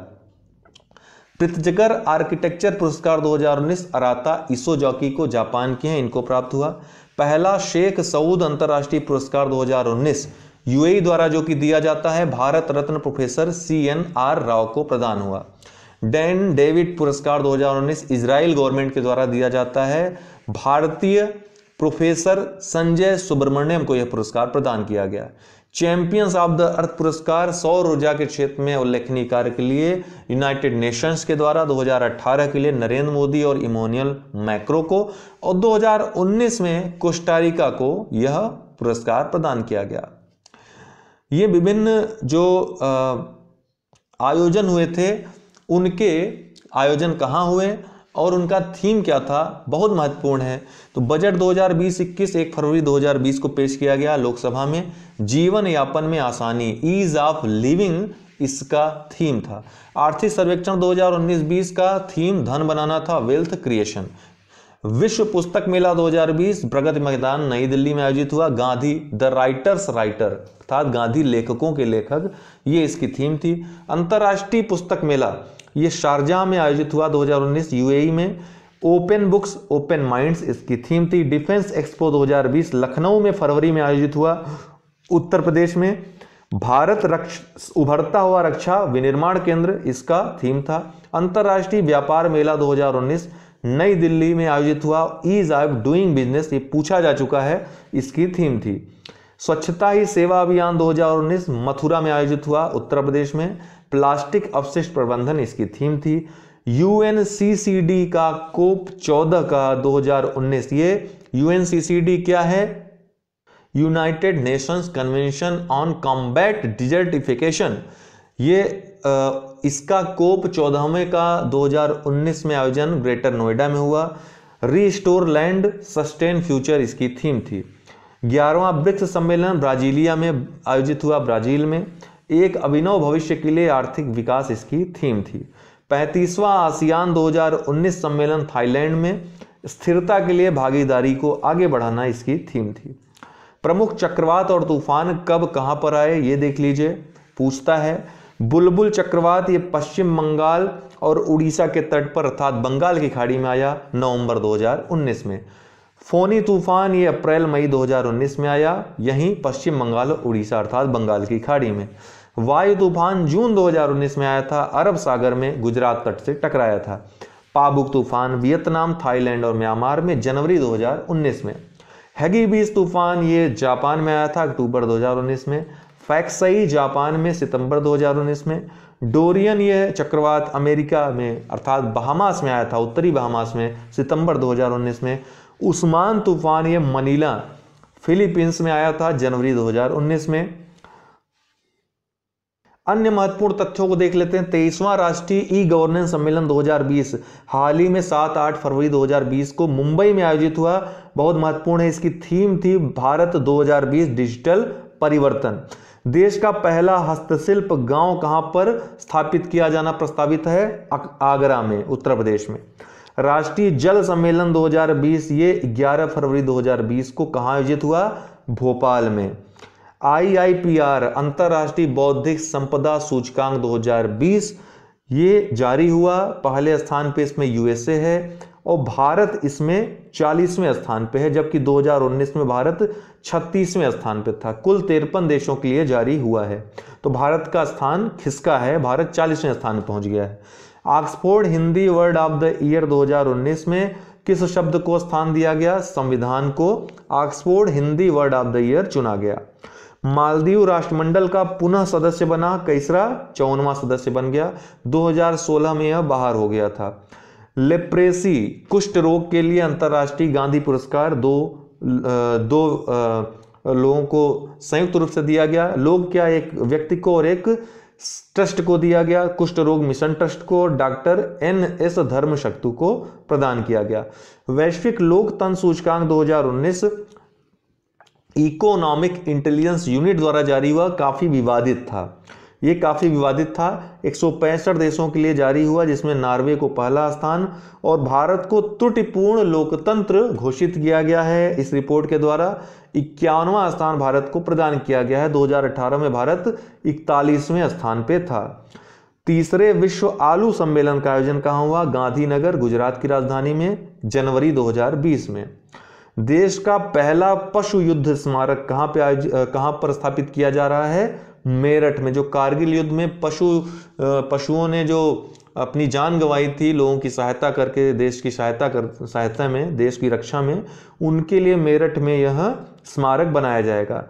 पृथ्जकर आर्किटेक्चर पुरस्कार 2019 अराता इसो जॉकी को जापान के हैं इनको प्राप्त हुआ पहला शेख सऊद अंतर्राष्ट्रीय पुरस्कार 2019 यूएई द्वारा जो कि दिया जाता है Bharat Ratna professor C N R Rao को प्रदान हुआ डैन डेविड पुरस्कार 2019 इजराइल गवर्नमेंट के द्वारा दिया जाता है भारतीय प्रोफेसर संजय सुब्रमण्यम को यह पुरस्कार प्रदान किया गया चैंपियंस ऑफ द अर्थ पुरस्कार सौर ऊर्जा के क्षेत्र में उल्लेखनीय कार्य के लिए यूनाइटेड नेशंस के द्वारा 2018 के लिए नरेंद्र मोदी और इमोनियल मैक्रो को और 2019 में कोस्टारिका को यह पुरस्कार प्रदान किया गया ये विभिन्न जो आयोजन हुए थे उनके आयोजन कहाँ हुए और उनका थीम क्या था बहुत महत्वपूर्ण है तो बजट 2020-21 एक फरवरी 2020 को पेश किया गया लोकसभा में जीवन यापन में आसानी ईज ऑफ लिविंग इसका थीम था आर्थिक सर्वेक्षण 2019-20 का थीम धन बनाना था वेल्थ क्रिएशन विश्व पुस्तक मेला 2020 प्रगति मैदान नई दिल्ली में आयोजित हुआ गांधी द राइटर्स राइटर अर्थात गांधी लेखकों के लेखक ये इसकी थीम थी अंतर्राष्ट्रीय पुस्तक मेला ये शारजा में आयोजित हुआ 2019 यूएई e में ओपन बुक्स ओपन माइंड्स इसकी थीम थी डिफेंस एक्सपो 2020 लखनऊ में फरवरी में आयोजित हुआ उत्तर प्रदेश में भारत रक्ष उभरता हुआ रक्षा विनिर्माण केंद्र इसका थीम था अंतर्राष्ट्रीय व्यापार मेला 2019 नई दिल्ली में आयोजित हुआ ईज ऑफ डूइंग बिजनेस ये पूछा जा चुका है इसकी थीम थी स्वच्छता ही सेवा अभियान 2019 मथुरा में आयोजित हुआ उत्तर प्रदेश में प्लास्टिक अवशिष्ट प्रबंधन इसकी थीम थी यूएनसीसीडी का कोप 14 का 2019 ये यूएनसीसीडी क्या है United Nations convention on combat desertification ये इसका कोप चौदहवें का 2019 में आयोजन ग्रेटर नोएडा में हुआ रीस्टोर लैंड सस्टेन फ्यूचर इसकी थीम थी ग्यारहवा ब्रिक्स सम्मेलन ब्राजीलिया में आयोजित हुआ ब्राजील में एक अभिनव भविष्य के लिए आर्थिक विकास इसकी थीम थी पैंतीसवां आसियान 2019 सम्मेलन थाईलैंड में स्थिरता के लिए भागीदारी को आगे बढ़ाना इसकी थीम थी प्रमुख चक्रवात और तूफान कब कहां पर आए ये देख लीजिए पूछता है बुलबुल चक्रवात ये पश्चिम बंगाल और उड़ीसा के तट पर अर्थात बंगाल की खाड़ी में आया नवंबर 2019 में फोनी तूफान ये अप्रैल मई 2019 में आया यहीं पश्चिम बंगाल और उड़ीसा अर्थात बंगाल की खाड़ी में वायु तूफान जून 2019 में आया था अरब सागर में गुजरात तट से टकराया था पाबुक तूफान वियतनाम थाईलैंड और म्यांमार में जनवरी 2019 में हैगी बीस तूफान ये जापान में आया था अक्टूबर 2019 में फैक्सई जापान में सितंबर 2019 में डोरियन ये चक्रवात अमेरिका में अर्थात बहामास में आया था उत्तरी बहामास में सितंबर 2019 में उस्मान तूफान ये मनीला फिलीपींस में आया था जनवरी 2019 में अन्य महत्वपूर्ण तथ्यों को देख लेते हैं तेईसवां राष्ट्रीय ई गवर्नेंस सम्मेलन 2020 हाल ही में सात आठ फरवरी 2020 को मुंबई में आयोजित हुआ बहुत महत्वपूर्ण है इसकी थीम थी भारत 2020 डिजिटल परिवर्तन देश का पहला हस्तशिल्प गांव कहां पर स्थापित किया जाना प्रस्तावित है आगरा में उत्तर प्रदेश में राष्ट्रीय जल सम्मेलन 2020 ये 11 फरवरी 2020 को कहाँ आयोजित हुआ भोपाल में आईआईपीआर अंतर्राष्ट्रीय बौद्धिक संपदा सूचकांक 2020 ये जारी हुआ पहले स्थान पे इसमें यूएसए है और भारत इसमें चालीसवें स्थान पे है जबकि 2019 में भारत 36वें स्थान पे था कुल तिरपन देशों के लिए जारी हुआ है तो भारत का स्थान खिसका है भारत चालीसवें स्थान पहुंच गया है Oxford Hindi word of the year 2019 में किस शब्द को स्थान दिया गया संविधान को Oxford Hindi word of the year चुना गया मालदीव राष्ट्रमंडल का पुनः सदस्य बना कैसरा चौनवा सदस्य बन गया 2016 में यह बाहर हो गया था लेप्रेसी कुष्ठ रोग के लिए अंतर्राष्ट्रीय गांधी पुरस्कार दो दो लोगों को संयुक्त रूप से दिया गया लोग क्या एक व्यक्ति को और एक ट्रस्ट को दिया गया कुष्ठ रोग मिशन ट्रस्ट को और डॉक्टर एन एस धर्मशक्तु को प्रदान किया गया वैश्विक लोकतंत्र सूचकांक 2019 इकोनॉमिक इंटेलिजेंस यूनिट द्वारा जारी हुआ काफ़ी विवादित था ये काफ़ी विवादित था एक देशों के लिए जारी हुआ जिसमें नॉर्वे को पहला स्थान और भारत को त्रुटिपूर्ण लोकतंत्र घोषित किया गया है इस रिपोर्ट के द्वारा इक्यावनवा स्थान भारत को प्रदान किया गया है 2018 में भारत इकतालीसवें स्थान पे था तीसरे विश्व आलू सम्मेलन का आयोजन कहाँ हुआ गांधीनगर गुजरात की राजधानी में जनवरी दो में देश का पहला पशु युद्ध स्मारक कहाँ पे आज कहां पर स्थापित किया जा रहा है मेरठ में जो कारगिल युद्ध में पशु पशुओं ने जो अपनी जान गंवाई थी लोगों की सहायता करके देश की सहायता कर सहायता में देश की रक्षा में उनके लिए मेरठ में यह स्मारक बनाया जाएगा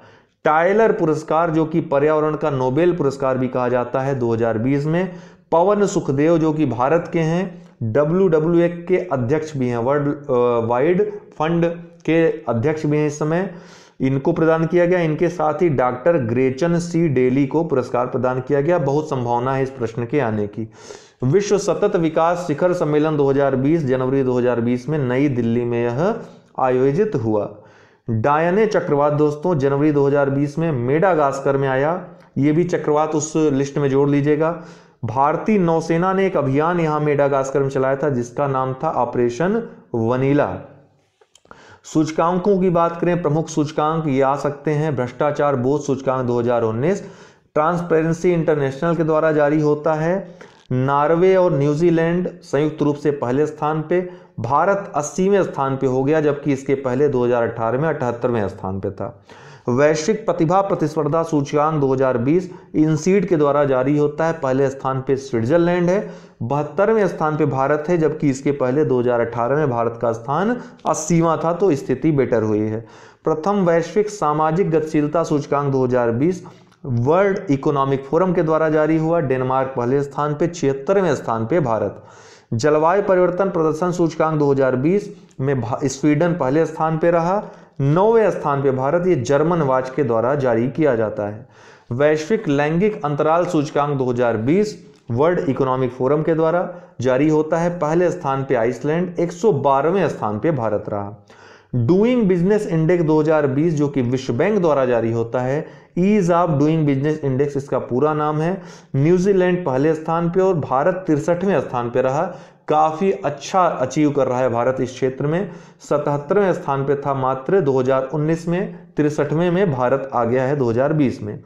टायलर पुरस्कार जो कि पर्यावरण का नोबेल पुरस्कार भी कहा जाता है 2020 में पवन सुखदेव जो कि भारत के हैं डब्ल्यू के अध्यक्ष भी हैं वर्ल्ड वाइड फंड के अध्यक्ष भी हैं इस समय इनको प्रदान किया गया इनके साथ ही डॉक्टर ग्रेचन सी डेली को पुरस्कार प्रदान किया गया बहुत संभावना है इस प्रश्न के आने की विश्व सतत विकास शिखर सम्मेलन 2020 जनवरी 2020 में नई दिल्ली में यह आयोजित हुआ डायने चक्रवात दोस्तों जनवरी 2020 में मेडागास्कर में आया ये भी चक्रवात उस लिस्ट में जोड़ लीजिएगा भारतीय नौसेना ने एक अभियान यहाँ मेडागास्कर में चलाया था जिसका नाम था ऑपरेशन वनीला सूचकांकों की बात करें प्रमुख सूचकांक ये आ सकते हैं भ्रष्टाचार बोध सूचकांक 2019 ट्रांसपेरेंसी इंटरनेशनल के द्वारा जारी होता है नॉर्वे और न्यूजीलैंड संयुक्त रूप से पहले स्थान पे भारत अस्सीवें स्थान पे हो गया जबकि इसके पहले 2018 में अठहत्तरवें स्थान पे था वैश्विक प्रतिभा प्रतिस्पर्धा सूचकांक 2020 इनसीड के द्वारा जारी होता है पहले स्थान पे स्विट्जरलैंड है बहत्तरवें स्थान पे भारत है जबकि इसके पहले 2018 में भारत का स्थान अस्सीवा था तो स्थिति बेटर हुई है प्रथम वैश्विक सामाजिक गतिशीलता सूचकांक 2020 वर्ल्ड इकोनॉमिक फोरम के द्वारा जारी हुआ डेनमार्क पहले स्थान पे छिहत्तरवें स्थान पे भारत जलवायु परिवर्तन प्रदर्शन सूचकांक 2020 में स्वीडन पहले स्थान पे रहा नौवें स्थान पर भारत ये जर्मन वाच के द्वारा जारी किया जाता है वैश्विक लैंगिक अंतराल सूचकांक 2020 वर्ल्ड इकोनॉमिक फोरम के द्वारा जारी होता है पहले स्थान पे आइसलैंड 112वें स्थान पे भारत रहा डूइंग बिजनेस इंडेक्स 2020 जो कि विश्व बैंक द्वारा जारी होता है ease of doing business index इसका पूरा नाम है न्यूजीलैंड पहले स्थान पे और भारत तिरसठवें स्थान पे रहा काफ़ी अच्छा अचीव कर रहा है भारत इस क्षेत्र में सतहत्तरवें स्थान पे था मात्र 2019 में तिरसठवें में भारत आ गया है 2020 में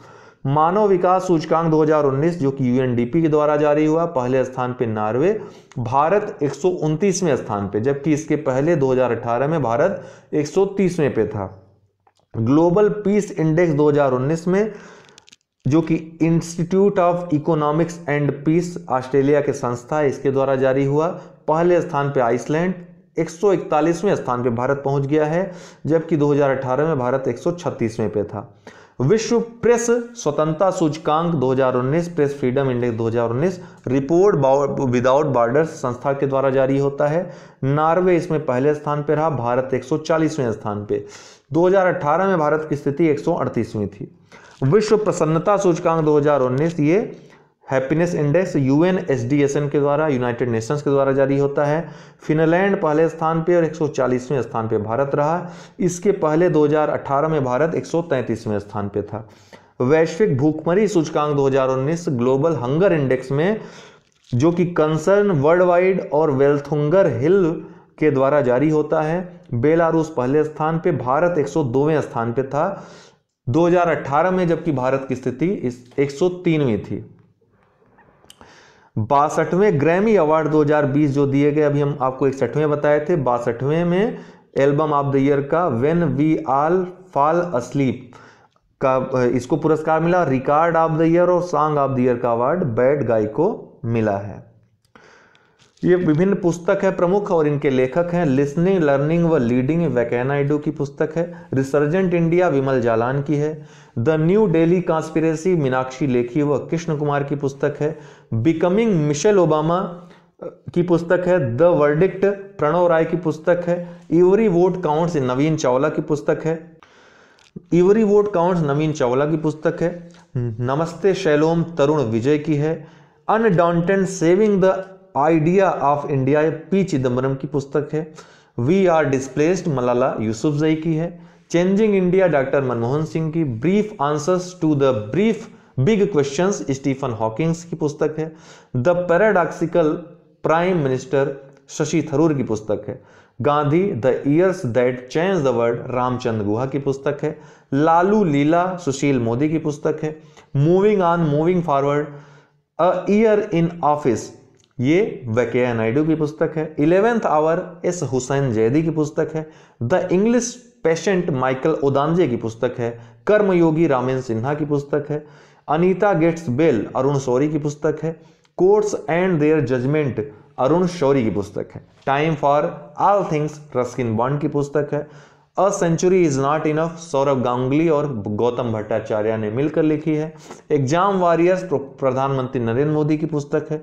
मानव विकास सूचकांक 2019 जो कि यूएनडीपी के द्वारा जारी हुआ पहले स्थान पे नॉर्वे भारत एक स्थान पे जबकि इसके पहले 2018 में भारत एक पे था ग्लोबल पीस इंडेक्स 2019 में जो कि Institute of Economics and Peace Australia के संस्था है इसके द्वारा जारी हुआ पहले स्थान पे आइसलैंड 141वें स्थान पे भारत पहुंच गया है जबकि 2018 में भारत 136वें पे था विश्व प्रेस स्वतंत्रता सूचकांक 2019 press freedom index 2019 report without borders संस्था के द्वारा जारी होता है नॉर्वे इसमें पहले स्थान पर रहा भारत 140वें स्थान पे 2018 में भारत की स्थिति एक थी विश्व प्रसन्नता सूचकांक 2019 ये हैप्पीनेस इंडेक्स यूएन एसडीएसएन के द्वारा यूनाइटेड नेशंस के द्वारा जारी होता है फिनलैंड पहले स्थान पे और 140वें स्थान पे भारत रहा इसके पहले 2018 में भारत 133वें स्थान पे था वैश्विक भूखमरी सूचकांक 2019 ग्लोबल हंगर इंडेक्स में जो कि कंसर्न वर्ल्ड वाइड और वेल्थुंगर हिल के द्वारा जारी होता है बेलारूस पहले स्थान पे भारत 102वें स्थान पे था 2018 में जबकि भारत की स्थिति इस 103वीं थी बासठवें ग्रैमी अवार्ड 2020 जो दिए गए अभी हम आपको इकसठवें बताए थे बासठवें में एल्बम ऑफ द ईयर का when we all fall asleep का इसको पुरस्कार मिला रिकॉर्ड ऑफ द ईयर और सॉन्ग ऑफ द ईयर का अवार्ड बैड गाय को मिला है ये विभिन्न पुस्तक है प्रमुख और इनके लेखक हैं लिसनिंग लर्निंग व लीडिंग नायडू की पुस्तक है रिसर्जेंट इंडिया विमल जालान की है the new Delhi conspiracy Meenakshi Lekhi व कृष्ण कुमार की पुस्तक है बिकमिंग मिशेल ओबामा की पुस्तक है द वर्डिक्ट प्रणव राय की पुस्तक है every vote counts Navin Chawla की पुस्तक है every vote counts Navin Chawla की पुस्तक है नमस्ते शैलोम तरुण विजय की है undaunted saving the idea of India P Chidambaram की पुस्तक है we are displaced Malala Zai की है changing India doctor Manmohan Singh की brief answers to the brief big questions Stephen Hawkings की पुस्तक है the paradoxical prime minister Shashi Tharoor की पुस्तक है Gandhi the years that change the world Ramachandra Guha की पुस्तक है लालू लीला सुशील मोदी की पुस्तक है moving on moving forward a year in office ये वैकेया नायडू की पुस्तक है eleventh hour S Hussain Zaidi की पुस्तक है द इंग्लिश पेशेंट माइकल ओदानजे की पुस्तक है कर्मयोगी रामेन सिन्हा की पुस्तक है अनीता गेट्स बेल अरुण शौरी की पुस्तक है courts and their judgement Arun Shourie की पुस्तक है time for all things Ruskin Bond की पुस्तक है a century is not enough Saurav Ganguly और गौतम भट्टाचार्य ने मिलकर लिखी है एग्जाम वॉरियर्स प्रधानमंत्री नरेंद्र मोदी की पुस्तक है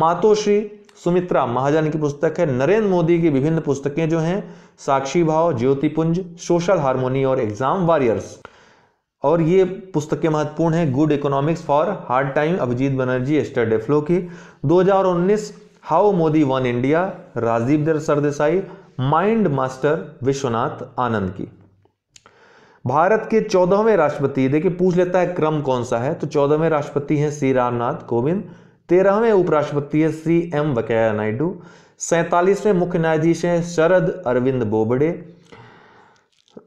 मातोश्री सुमित्रा महाजन की पुस्तक है नरेंद्र मोदी की विभिन्न पुस्तकें जो हैं साक्षी भाव ज्योतिपुंज सोशल हारमोनी और एग्जाम वॉरियर्स और ये पुस्तकें महत्वपूर्ण हैं good economics for hard time Abhijit Banerjee Esther Duflo की 2019 how Modi won India Rajeev Sardesai mind master Vishwanath Anand की भारत के चौदहवें राष्ट्रपति देखिए पूछ लेता है क्रम कौन सा है तो चौदहवें राष्ट्रपति हैं श्री रामनाथ कोविंद तेरहवें उपराष्ट्रपति है श्री एम वेंकैया नायडू सैतालीसवें मुख्य न्यायाधीश हैं शरद अरविंद बोबडे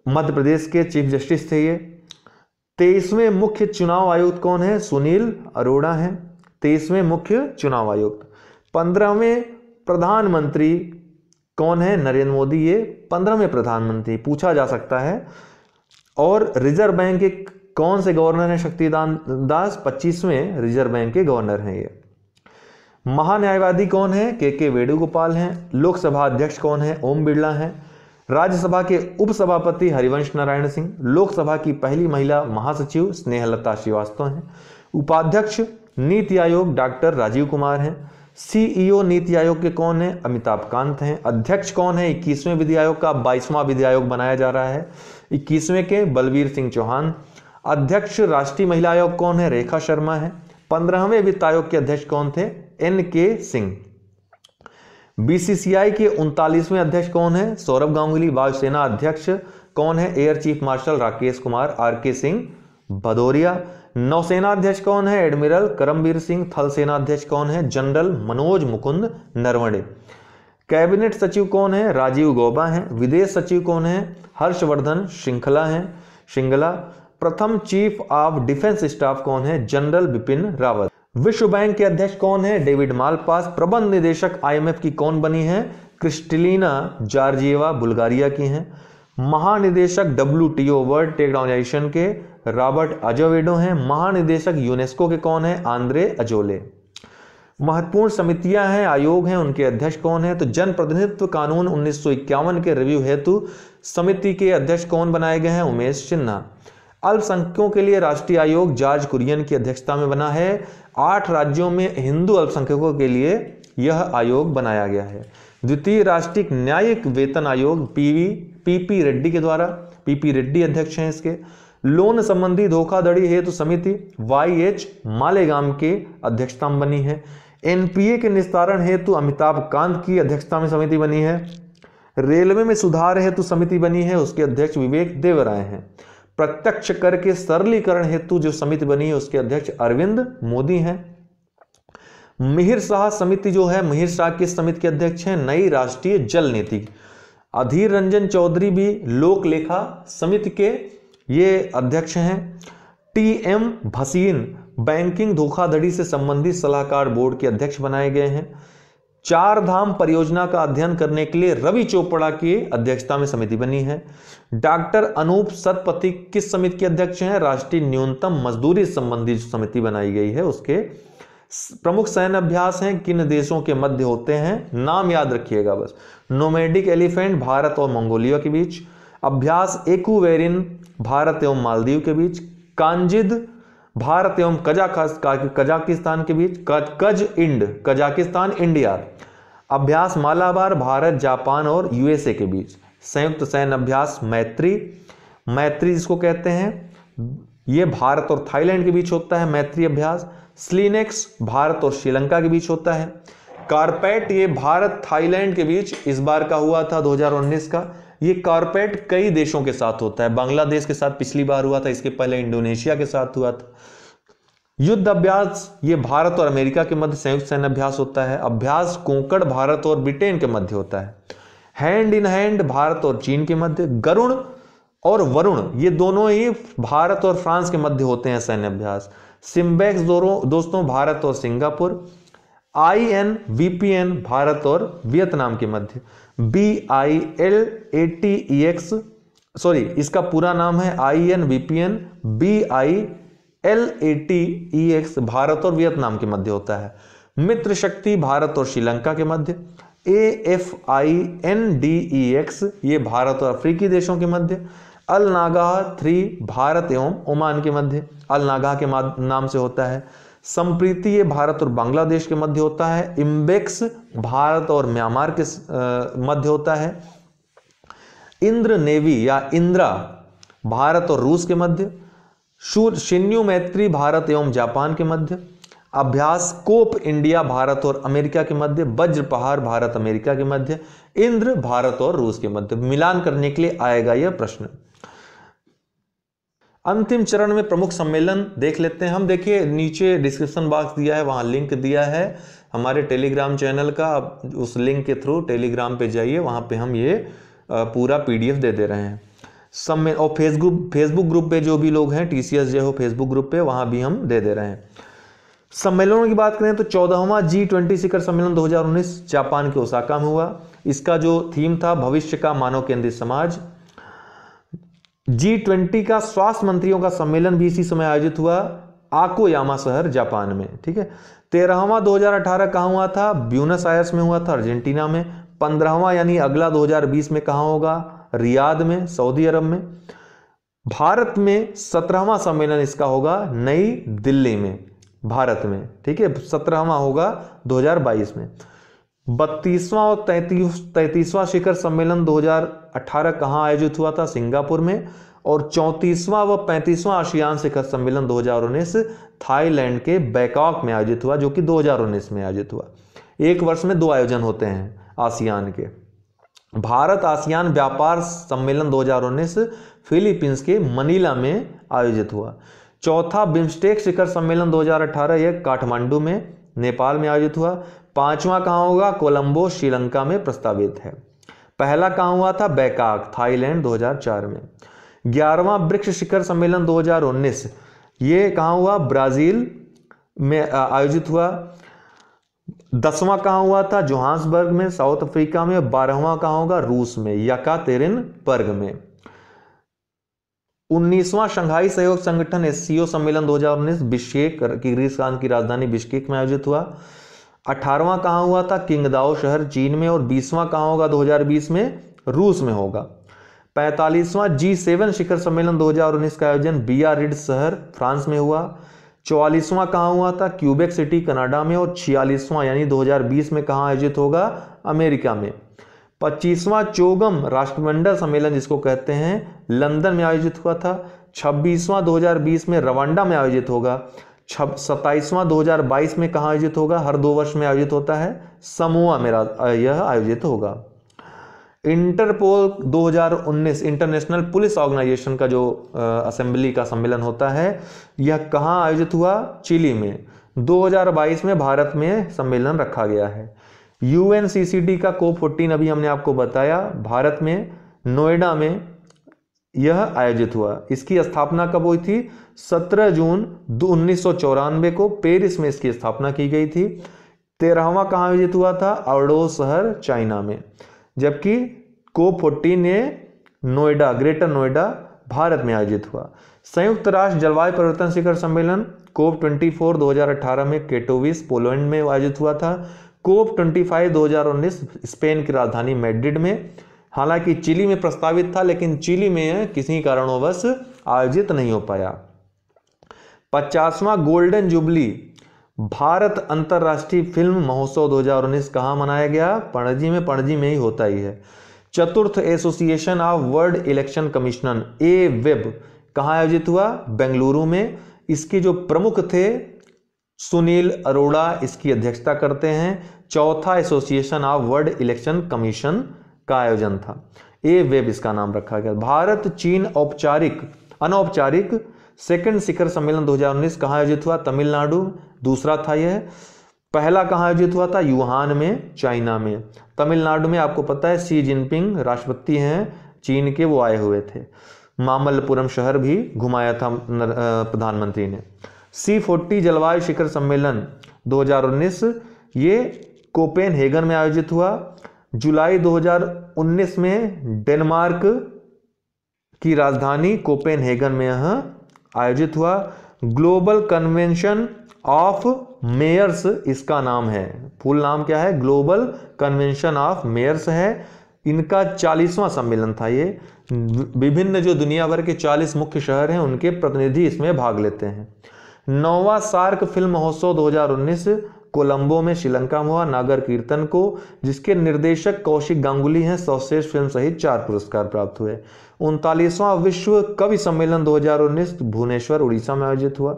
मध्य प्रदेश के चीफ जस्टिस थे ये तेईसवें मुख्य चुनाव आयुक्त कौन है सुनील अरोड़ा हैं तेईसवें मुख्य चुनाव आयुक्त पंद्रहवें प्रधानमंत्री कौन है नरेंद्र मोदी ये पंद्रहवें प्रधानमंत्री पूछा जा सकता है और रिजर्व बैंक के कौन से गवर्नर हैं शक्तिदान दास पच्चीसवें रिजर्व बैंक के गवर्नर हैं ये महान्यायवादी कौन है के के वेणुगोपाल हैं लोकसभा अध्यक्ष कौन है ओम बिरला हैं राज्यसभा के उपसभापति हरिवंश नारायण सिंह लोकसभा की पहली महिला महासचिव स्नेहलता श्रीवास्तव हैं उपाध्यक्ष नीति आयोग डॉक्टर राजीव कुमार हैं सीईओ नीति आयोग के कौन है अमिताभ कांत हैं अध्यक्ष कौन है इक्कीसवें विधि आयोग का बाईसवां विधि आयोग बनाया जा रहा है इक्कीसवें के बलवीर सिंह चौहान अध्यक्ष राष्ट्रीय महिला आयोग कौन है रेखा शर्मा है पंद्रहवें वित्त आयोग के अध्यक्ष कौन थे एन के सिंह बीसीसीआई के उनतालीसवें अध्यक्ष कौन है सौरभ गांगुली वायुसेना अध्यक्ष कौन है air chief marshal Rakesh Kumar R K Singh Bhadauria नौसेना अध्यक्ष कौन है एडमिरल करमबीर सिंह थल सेना अध्यक्ष कौन है जनरल मनोज मुकुंद नरवणे कैबिनेट सचिव कौन है राजीव गौबा हैं विदेश सचिव कौन है हर्षवर्धन श्रृंखला हैं श्रृंगला प्रथम चीफ ऑफ डिफेंस स्टाफ कौन है जनरल बिपिन रावत विश्व बैंक के अध्यक्ष कौन है डेविड मालपास प्रबंध निदेशक आईएमएफ की कौन बनी है क्रिस्टलिना जॉर्जिएवा बुल्गारिया की हैं महानिदेशक डब्ल्यू टी ओ वर्ल्ड टेक्नोलाइजेशन के रॉबर्ट अजोवेडो हैं महानिदेशक यूनेस्को के कौन हैं आंद्रे अजोले महत्वपूर्ण समितियां हैं आयोग हैं उनके अध्यक्ष कौन हैं तो जन प्रतिनिधित्व कानून उन्नीस के रिव्यू हेतु समिति के अध्यक्ष कौन बनाए गए हैं उमेश सिन्हा अल्पसंख्यकों के लिए राष्ट्रीय आयोग जॉर्ज कुरियन की अध्यक्षता में बना है आठ राज्यों में हिंदू अल्पसंख्यकों के लिए यह आयोग बनाया गया है द्वितीय राष्ट्रीय न्यायिक वेतन आयोग पीवी पीपी रेड्डी के द्वारा पीपी रेड्डी अध्यक्ष हैं इसके लोन संबंधी धोखाधड़ी हेतु तो समिति वाई एच मालेगाम के अध्यक्षता में बनी है एनपीए के निस्तारण हेतु तो अमिताभ कांत की अध्यक्षता में समिति बनी है रेलवे में सुधार हेतु तो समिति बनी है उसके अध्यक्ष विवेक देवराय हैं प्रत्यक्ष कर के सरलीकरण हेतु जो समिति बनी है उसके अध्यक्ष अरविंद मोदी हैं मिहिर शाह समिति जो है मिहिर शाह किस समिति के अध्यक्ष हैं नई राष्ट्रीय जल नीति अधीर रंजन चौधरी भी लोक लेखा समिति के ये अध्यक्ष हैं टी एम भसीन बैंकिंग धोखाधड़ी से संबंधित सलाहकार बोर्ड के अध्यक्ष बनाए गए हैं चार धाम परियोजना का अध्ययन करने के लिए रवि चोपड़ा की अध्यक्षता में समिति बनी है डॉक्टर अनूप सतपति किस समिति के अध्यक्ष हैं राष्ट्रीय न्यूनतम मजदूरी संबंधी समिति बनाई गई है उसके प्रमुख सैन्य अभ्यास हैं किन देशों के मध्य होते हैं नाम याद रखिएगा बस नोमेडिक एलिफेंट भारत और मंगोलिया के बीच अभ्यास एकुवेरिन भारत एवं मालदीव के बीच कांजिद भारत एवं कजाकिस्तान के बीच कज इंड कजाकिस्तान इंडिया अभ्यास मालाबार भारत जापान और यूएसए के बीच संयुक्त सैन्य अभ्यास मैत्री मैत्री जिसको कहते हैं ये भारत और थाईलैंड के बीच होता है मैत्री अभ्यास स्लीनेक्स भारत और श्रीलंका के बीच होता है कारपेट ये भारत थाईलैंड के बीच इस बार का हुआ था 2019 का ये कारपेट कई देशों के साथ होता है बांग्लादेश के साथ पिछली बार हुआ था इसके पहले इंडोनेशिया के साथ हुआ था युद्ध अभ्यास ये भारत और अमेरिका के मध्य संयुक्त सैन्य अभ्यास होता है अभ्यास कोंकण भारत और ब्रिटेन के मध्य होता है हैंड इन हैंड भारत और चीन के मध्य गरुण और वरुण ये दोनों ही भारत और फ्रांस के मध्य होते हैं सैन्य अभ्यास सिम्बैक्स दोस्तों भारत और Singapore I N V P N Bharat और वियतनाम के मध्य B I L A T E X sorry इसका पूरा नाम है I N V P N B I L A T E X Bharat और वियतनाम के मध्य होता है मित्र शक्ति भारत और श्रीलंका के मध्य A F I N D E X ये भारत और अफ्रीकी देशों के मध्य अल नागा थ्री भारत एवं ओमान के मध्य अल नागा के नाम से होता है संप्रीति ये भारत और बांग्लादेश के मध्य होता है इम्बेक्स भारत और म्यांमार के मध्य होता है इंद्र नेवी या इंद्रा भारत और रूस के मध्य शिन्यू मैत्री भारत एवं जापान के मध्य अभ्यास कोप इंडिया भारत और अमेरिका के मध्य वज्रपहार भारत अमेरिका के मध्य इंद्र भारत और रूस के मध्य मिलान करने के लिए आएगा यह प्रश्न अंतिम चरण में प्रमुख सम्मेलन देख लेते हैं हम देखिए नीचे डिस्क्रिप्शन बॉक्स दिया है वहाँ लिंक दिया है हमारे टेलीग्राम चैनल का आप उस लिंक के थ्रू टेलीग्राम पे जाइए वहाँ पे हम ये पूरा पीडीएफ दे दे रहे हैं सब और फेसबुक फेसबुक ग्रुप पे जो भी लोग हैं टी सी एस हो फेसबुक ग्रुप पे वहाँ भी हम दे दे रहे हैं सम्मेलनों की बात करें तो चौदहवा जी ट्वेंटी शिखर सम्मेलन 2019 जापान के ओसाका में हुआ इसका जो थीम था भविष्य का मानव केंद्रित समाज जी ट्वेंटी का स्वास्थ्य मंत्रियों का सम्मेलन भी इसी समय आयोजित हुआ आकोयामा शहर जापान में ठीक है तेरहवा 2018 कहां हुआ था ब्यूनस आयर्स में हुआ था अर्जेंटीना में पंद्रहवा यानी अगला 2020 में कहा होगा रियाद में सऊदी अरब में भारत में सत्रहवा सम्मेलन इसका होगा नई दिल्ली में भारत में ठीक है सत्रहवा होगा 2022 में बत्तीसवां और तैतीस तैतीसवां शिखर सम्मेलन 2018 कहाँ आयोजित हुआ था सिंगापुर में और चौंतीसवां व पैंतीसवां आसियान शिखर सम्मेलन 2019 थाईलैंड के बैकॉक में आयोजित हुआ जो कि 2019 में आयोजित हुआ एक वर्ष में दो आयोजन होते हैं आसियान के भारत आसियान व्यापार सम्मेलन 2019 फिलीपींस के मनीला में आयोजित हुआ चौथा बिम्स्टेक शिखर सम्मेलन 2018 यह काठमांडू में नेपाल में आयोजित हुआ पांचवा कहाँ होगा कोलंबो श्रीलंका में प्रस्तावित है पहला कहा हुआ था बैकाक थाईलैंड 2004 में ग्यारहवा वृक्ष शिखर सम्मेलन 2019 ये कहा हुआ ब्राजील में आयोजित हुआ दसवां कहा हुआ था जोहान्सबर्ग में साउथ अफ्रीका में बारहवां कहा होगा रूस में यका तेरिन पर्ग में उन्नीसवां शंघाई सहयोग संगठन एससीओ सम्मेलन 2019 बिश्केक की राजधानी बिश्केक में आयोजित हुआ अठारवा कहाँ हुआ था किंगदाओ शहर चीन में और बीसवां कहाँ होगा 2020 में रूस में होगा पैंतालीसवां जी सेवन शिखर सम्मेलन 2019 का आयोजन बिया रिड शहर फ्रांस में हुआ चौवालीसवां कहाँ हुआ था क्यूबेक सिटी कनाडा में और छियालीसवां यानी 2020 में कहाँ आयोजित होगा अमेरिका में पच्चीसवां चोगम राष्ट्रमंडल सम्मेलन जिसको कहते हैं लंदन में आयोजित हुआ था छब्बीसवां 2020 में रवांडा में आयोजित होगा छब सत्ताईसवां दो में कहाँ आयोजित होगा हर दो वर्ष में आयोजित होता है समोआ में यह आयोजित होगा इंटरपोल 2019 इंटरनेशनल पुलिस ऑर्गेनाइजेशन का जो असेंबली का सम्मेलन होता है यह कहाँ आयोजित हुआ चिली में 2022 में भारत में सम्मेलन रखा गया है यूएनसीसीडी का को फोर्टीन अभी हमने आपको बताया भारत में नोएडा में यह आयोजित हुआ इसकी स्थापना कब हुई थी 17 जून उन्नीस को पेरिस में इसकी स्थापना की गई थी तेरहवा कहाँ आयोजित हुआ था अवडो शहर चाइना में जबकि कोप फोर्टीन ने नोएडा ग्रेटर नोएडा भारत में आयोजित हुआ संयुक्त राष्ट्र जलवायु परिवर्तन शिखर सम्मेलन कोप 24 2018 में केटोविस पोलैंड में आयोजित हुआ था कोप 25 2019 स्पेन की राजधानी मैड्रिड में हालांकि चिली में प्रस्तावित था लेकिन चिली में किसी कारणोंवश आयोजित नहीं हो पाया पचासवां गोल्डन जुबली भारत अंतर्राष्ट्रीय फिल्म महोत्सव 2019 कहां मनाया गया पणजी में पणजी में ही होता ही है चतुर्थ association of world election commissioner A web कहा आयोजित हुआ बेंगलुरु में इसके जो प्रमुख थे सुनील अरोड़ा इसकी अध्यक्षता करते हैं चौथा association of world election commission का आयोजन था ए वेब इसका नाम रखा गया भारत चीन औपचारिक अनौपचारिक सेकंड शिखर सम्मेलन 2019 कहां आयोजित हुआ तमिलनाडु दूसरा था यह पहला कहां आयोजित हुआ था युहान में चाइना में तमिलनाडु में आपको पता है सी जिनपिंग राष्ट्रपति हैं चीन के वो आए हुए थे मामल्लपुरम शहर भी घुमाया था प्रधानमंत्री ने सी फोर्टी जलवायु शिखर सम्मेलन 2019 ये कोपेनहेगन में आयोजित हुआ जुलाई 2019 में डेनमार्क की राजधानी कोपेनहेगन में यह आयोजित हुआ ग्लोबल कन्वेंशन ऑफ मेयर्स इसका नाम है फुल नाम क्या है ग्लोबल कन्वेंशन ऑफ मेयर्स है इनका चालीसवां सम्मेलन था ये विभिन्न जो दुनिया भर के चालीस मुख्य शहर हैं उनके प्रतिनिधि इसमें भाग लेते हैं नौवा सार्क फिल्म महोत्सव 2019 कोलंबो में श्रीलंका में हुआ नागर कीर्तन को जिसके निर्देशक कौशिक गांगुली हैं सर्वश्रेष्ठ फिल्म सहित चार पुरस्कार प्राप्त हुए उनतालीसवां विश्व कवि सम्मेलन 2019 भुवनेश्वर उड़ीसा में आयोजित हुआ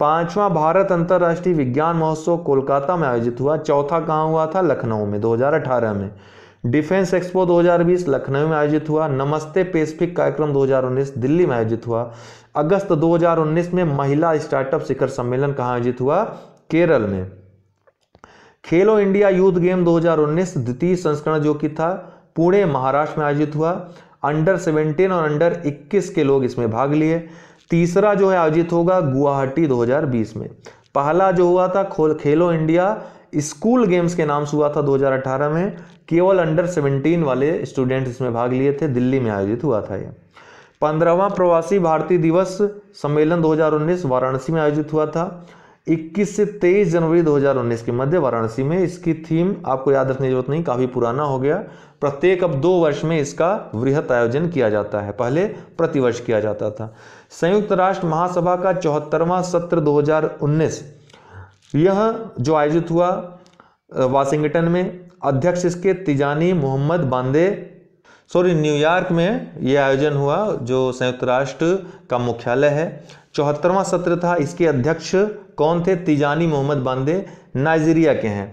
पांचवा भारत अंतर्राष्ट्रीय विज्ञान महोत्सव कोलकाता में आयोजित हुआ चौथा कहाँ हुआ था लखनऊ में 2018 में डिफेंस एक्सपो 2020 लखनऊ में आयोजित हुआ नमस्ते पेसिफिक कार्यक्रम 2019 दिल्ली में आयोजित हुआ अगस्त 2019 में महिला स्टार्टअप शिखर सम्मेलन कहाँ आयोजित हुआ केरल में खेलो इंडिया यूथ गेम 2019 द्वितीय संस्करण जो कि था पुणे महाराष्ट्र में आयोजित हुआ अंडर 17 और अंडर 21 के लोग इसमें भाग लिए तीसरा जो है आयोजित होगा गुवाहाटी 2020 में पहला जो हुआ था खेलो इंडिया स्कूल गेम्स के नाम से हुआ था 2018 में केवल अंडर 17 वाले स्टूडेंट इसमें भाग लिए थे दिल्ली में आयोजित हुआ था यह पंद्रहवा प्रवासी भारतीय दिवस सम्मेलन दो वाराणसी में आयोजित हुआ था 21 से 23 जनवरी 2019 के मध्य वाराणसी में इसकी थीम आपको याद रखने की जरूरत नहीं काफ़ी पुराना हो गया प्रत्येक अब दो वर्ष में इसका वृहत आयोजन किया जाता है पहले प्रतिवर्ष किया जाता था संयुक्त राष्ट्र महासभा का चौहत्तरवां सत्र 2019 यह जो आयोजित हुआ वाशिंगटन में अध्यक्ष इसके तिजानी मोहम्मद बांदे सॉरी न्यूयॉर्क में यह आयोजन हुआ जो संयुक्त राष्ट्र का मुख्यालय है चौहत्तरवां सत्र था इसके अध्यक्ष कौन थे तिजानी मोहम्मद बांदे नाइजीरिया के हैं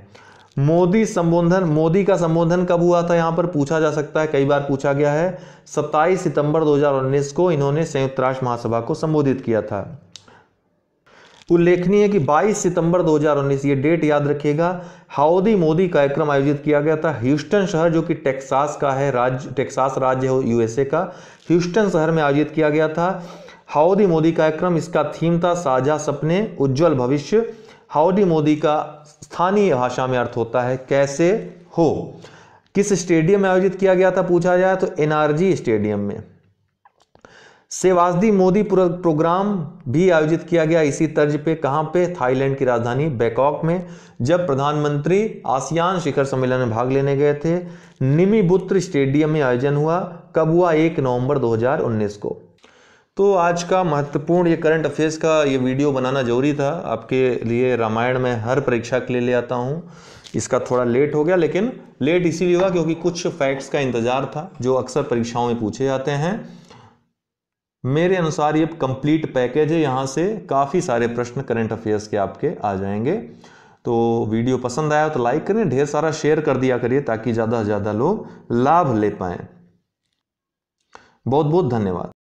मोदी संबोधन मोदी का संबोधन कब हुआ था यहाँ पर पूछा जा सकता है कई बार पूछा गया है 27 सितंबर 2019 को इन्होंने संयुक्त राष्ट्र महासभा को संबोधित किया था उल्लेखनीय कि 22 सितंबर 2019 ये डेट याद रखिएगा हाउदी मोदी कार्यक्रम आयोजित किया गया था ह्यूस्टन शहर जो कि टेक्सास का है राज्य टेक्सास राज्य है यूएसए का ह्यूस्टन शहर में आयोजित किया गया था हाउडी मोदी कार्यक्रम इसका थीम था साझा सपने उज्जवल भविष्य हाउडी मोदी का स्थानीय भाषा में अर्थ होता है कैसे हो किस स्टेडियम में आयोजित किया गया था पूछा जाए तो एनआरजी स्टेडियम में सेवासदी मोदी प्रोग्राम भी आयोजित किया गया इसी तर्ज पे कहाँ पे थाईलैंड की राजधानी बैंकॉक में जब प्रधानमंत्री आसियान शिखर सम्मेलन में भाग लेने गए थे निमीबुत्र स्टेडियम में आयोजन हुआ कब हुआ एक नवंबर 2019 को तो आज का महत्वपूर्ण ये करंट अफेयर्स का ये वीडियो बनाना जरूरी था आपके लिए रामायण में हर परीक्षा के लिए ले आता हूँ इसका थोड़ा लेट हो गया लेकिन लेट इसीलिए हुआ क्योंकि कुछ फैक्ट्स का इंतज़ार था जो अक्सर परीक्षाओं में पूछे जाते हैं मेरे अनुसार ये कंप्लीट पैकेज है यहाँ से काफ़ी सारे प्रश्न करंट अफेयर्स के आपके आ जाएंगे तो वीडियो पसंद आया तो लाइक करें ढेर सारा शेयर कर दिया करिए ताकि ज़्यादा से ज़्यादा लोग लाभ ले पाएँ बहुत बहुत धन्यवाद